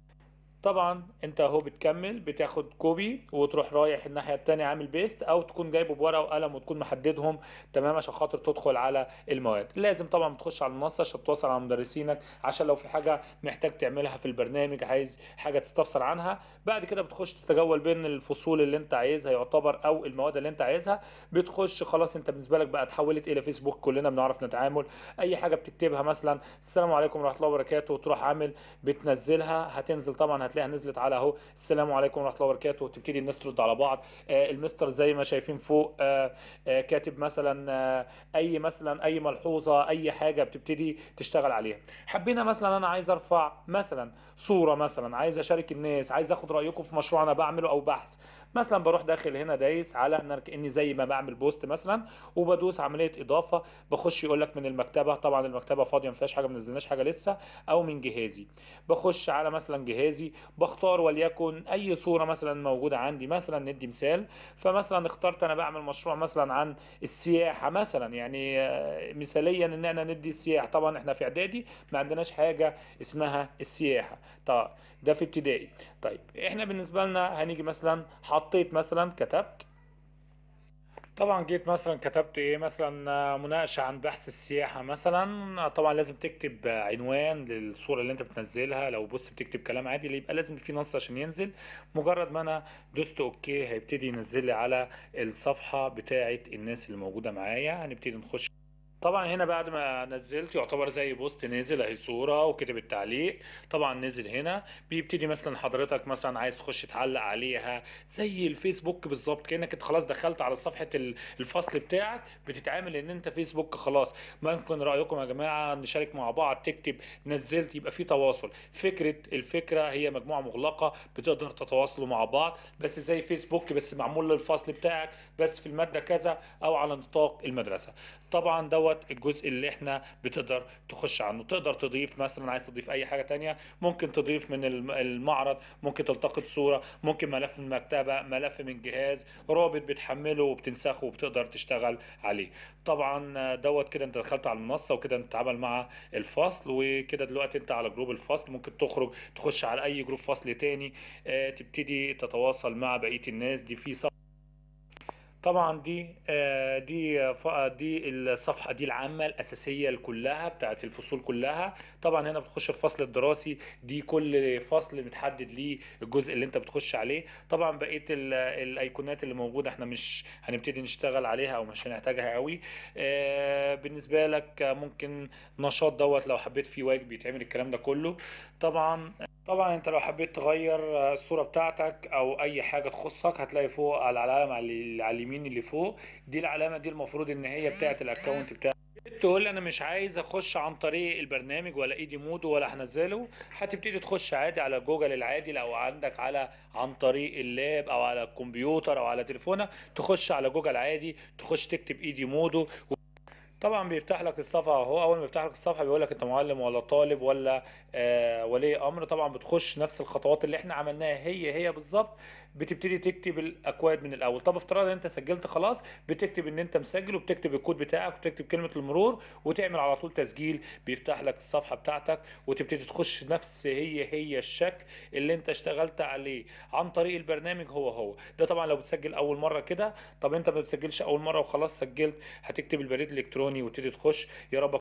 طبعا انت اهو بتكمل بتاخد كوبي وتروح رايح الناحيه الثانيه عامل بيست او تكون جايبه بورقه وقلم وتكون محددهم تمام عشان خاطر تدخل على المواد لازم طبعا بتخش على المنصه عشان تتواصل على مدرسينك عشان لو في حاجه محتاج تعملها في البرنامج عايز حاجه تستفسر عنها بعد كده بتخش تتجول بين الفصول اللي انت عايزها يعتبر او المواد اللي انت عايزها بتخش خلاص انت بالنسبه لك بقى اتحولت الى فيسبوك كلنا بنعرف نتعامل اي حاجه بتكتبها مثلا السلام عليكم ورحمه الله وبركاته وتروح عامل بتنزلها هتنزل طبعا هت هتلاقيها نزلت على اهو السلام عليكم ورحمه الله وبركاته وتبتدي الناس ترد على بعض آه، المستر زي ما شايفين فوق آه، آه، كاتب مثلا اي مثلا اي ملحوظه اي حاجه بتبتدي تشتغل عليها حبينا مثلا انا عايز ارفع مثلا صوره مثلا عايز اشارك الناس عايز اخد رايكم في مشروع انا بعمله او بحث مثلا بروح داخل هنا دايس على ان اني زي ما بعمل بوست مثلا وبدوس عمليه اضافه بخش يقول لك من المكتبه طبعا المكتبه فاضيه ما فيهاش حاجه ما نزلناش حاجه لسه او من جهازي بخش على مثلا جهازي بختار وليكن اي صوره مثلا موجوده عندي مثلا ندي مثال فمثلا اخترت انا بعمل مشروع مثلا عن السياحه مثلا يعني مثاليا ان احنا ندي السياحه طبعا احنا في اعدادي ما عندناش حاجه اسمها السياحه طيب ده في ابتدائي طيب احنا بالنسبة لنا هنيجي مثلا حطيت مثلا كتبت طبعا جيت مثلا كتبت ايه مثلا مناقشة عن بحث السياحة مثلا طبعا لازم تكتب عنوان للصورة اللي انت بتنزلها لو بص بتكتب كلام عادي اللي يبقى لازم في نص عشان ينزل مجرد ما انا دوست اوكي هيبتدي ينزل لي على الصفحة بتاعة الناس اللي موجودة معايا هنبتدي نخش طبعا هنا بعد ما نزلت يعتبر زي بوست نزل اهي صوره وكتب التعليق طبعا نزل هنا بيبتدي مثلا حضرتك مثلا عايز تخش تعلق عليها زي الفيسبوك بالظبط كانك انت خلاص دخلت على صفحه الفصل بتاعك بتتعامل ان انت فيسبوك خلاص ممكن رايكم يا جماعه نشارك مع بعض تكتب نزلت يبقى في تواصل فكره الفكره هي مجموعه مغلقه بتقدر تتواصلوا مع بعض بس زي فيسبوك بس معمول للفصل بتاعك بس في الماده كذا او على نطاق المدرسه طبعا دوت دوت الجزء اللي احنا بتقدر تخش عنه تقدر تضيف مثلا عايز تضيف اي حاجه تانية ممكن تضيف من المعرض ممكن تلتقط صوره ممكن ملف من مكتبه ملف من جهاز رابط بتحمله وبتنسخه وبتقدر تشتغل عليه طبعا دوت كده انت دخلت على المنصه وكده انت اتعامل مع الفصل وكده دلوقتي انت على جروب الفصل ممكن تخرج تخش على اي جروب فصل تاني آه، تبتدي تتواصل مع بقيه الناس دي في طبعا دي آه، دي آه، دي الصفحه دي العامه الاساسيه كلها بتاعت الفصول كلها طبعا هنا بتخش الفصل الدراسي دي كل فصل متحدد ليه الجزء اللي انت بتخش عليه طبعا بقيه الايقونات اللي موجوده احنا مش هنبتدي نشتغل عليها او مش هنحتاجها قوي آه، بالنسبه لك ممكن نشاط دوت لو حبيت فيه واجب يتعمل الكلام ده كله طبعا طبعا انت لو حبيت تغير الصورة بتاعتك او اي حاجة تخصك هتلاقي فوق على العلامة على اليمين اللي فوق دي العلامة دي المفروض ان هي بتاعت الاكونت بتاعك تقول لي انا مش عايز اخش عن طريق البرنامج ولا ايدي مودو ولا هنزله هتبتدي تخش عادي على جوجل العادي لو عندك على عن طريق اللاب او على الكمبيوتر او على تليفونك تخش على جوجل عادي تخش تكتب ايدي مودو طبعا بيفتح لك الصفحه اهو اول ما يفتح لك الصفحه بيقول لك انت معلم ولا طالب ولا آه ولي امر طبعا بتخش نفس الخطوات اللي احنا عملناها هي هي بالظبط بتبتدي تكتب الاكواد من الاول طب افتراض ان انت سجلت خلاص بتكتب ان انت مسجل وبتكتب الكود بتاعك وبتكتب كلمه المرور وتعمل على طول تسجيل بيفتح لك الصفحه بتاعتك وتبتدي تخش نفس هي هي الشكل اللي انت اشتغلت عليه عن طريق البرنامج هو هو ده طبعا لو بتسجل اول مره كده طب انت ما بتسجلش اول مره وخلاص سجلت هتكتب البريد الالكتروني وتبتدي تخش يا رب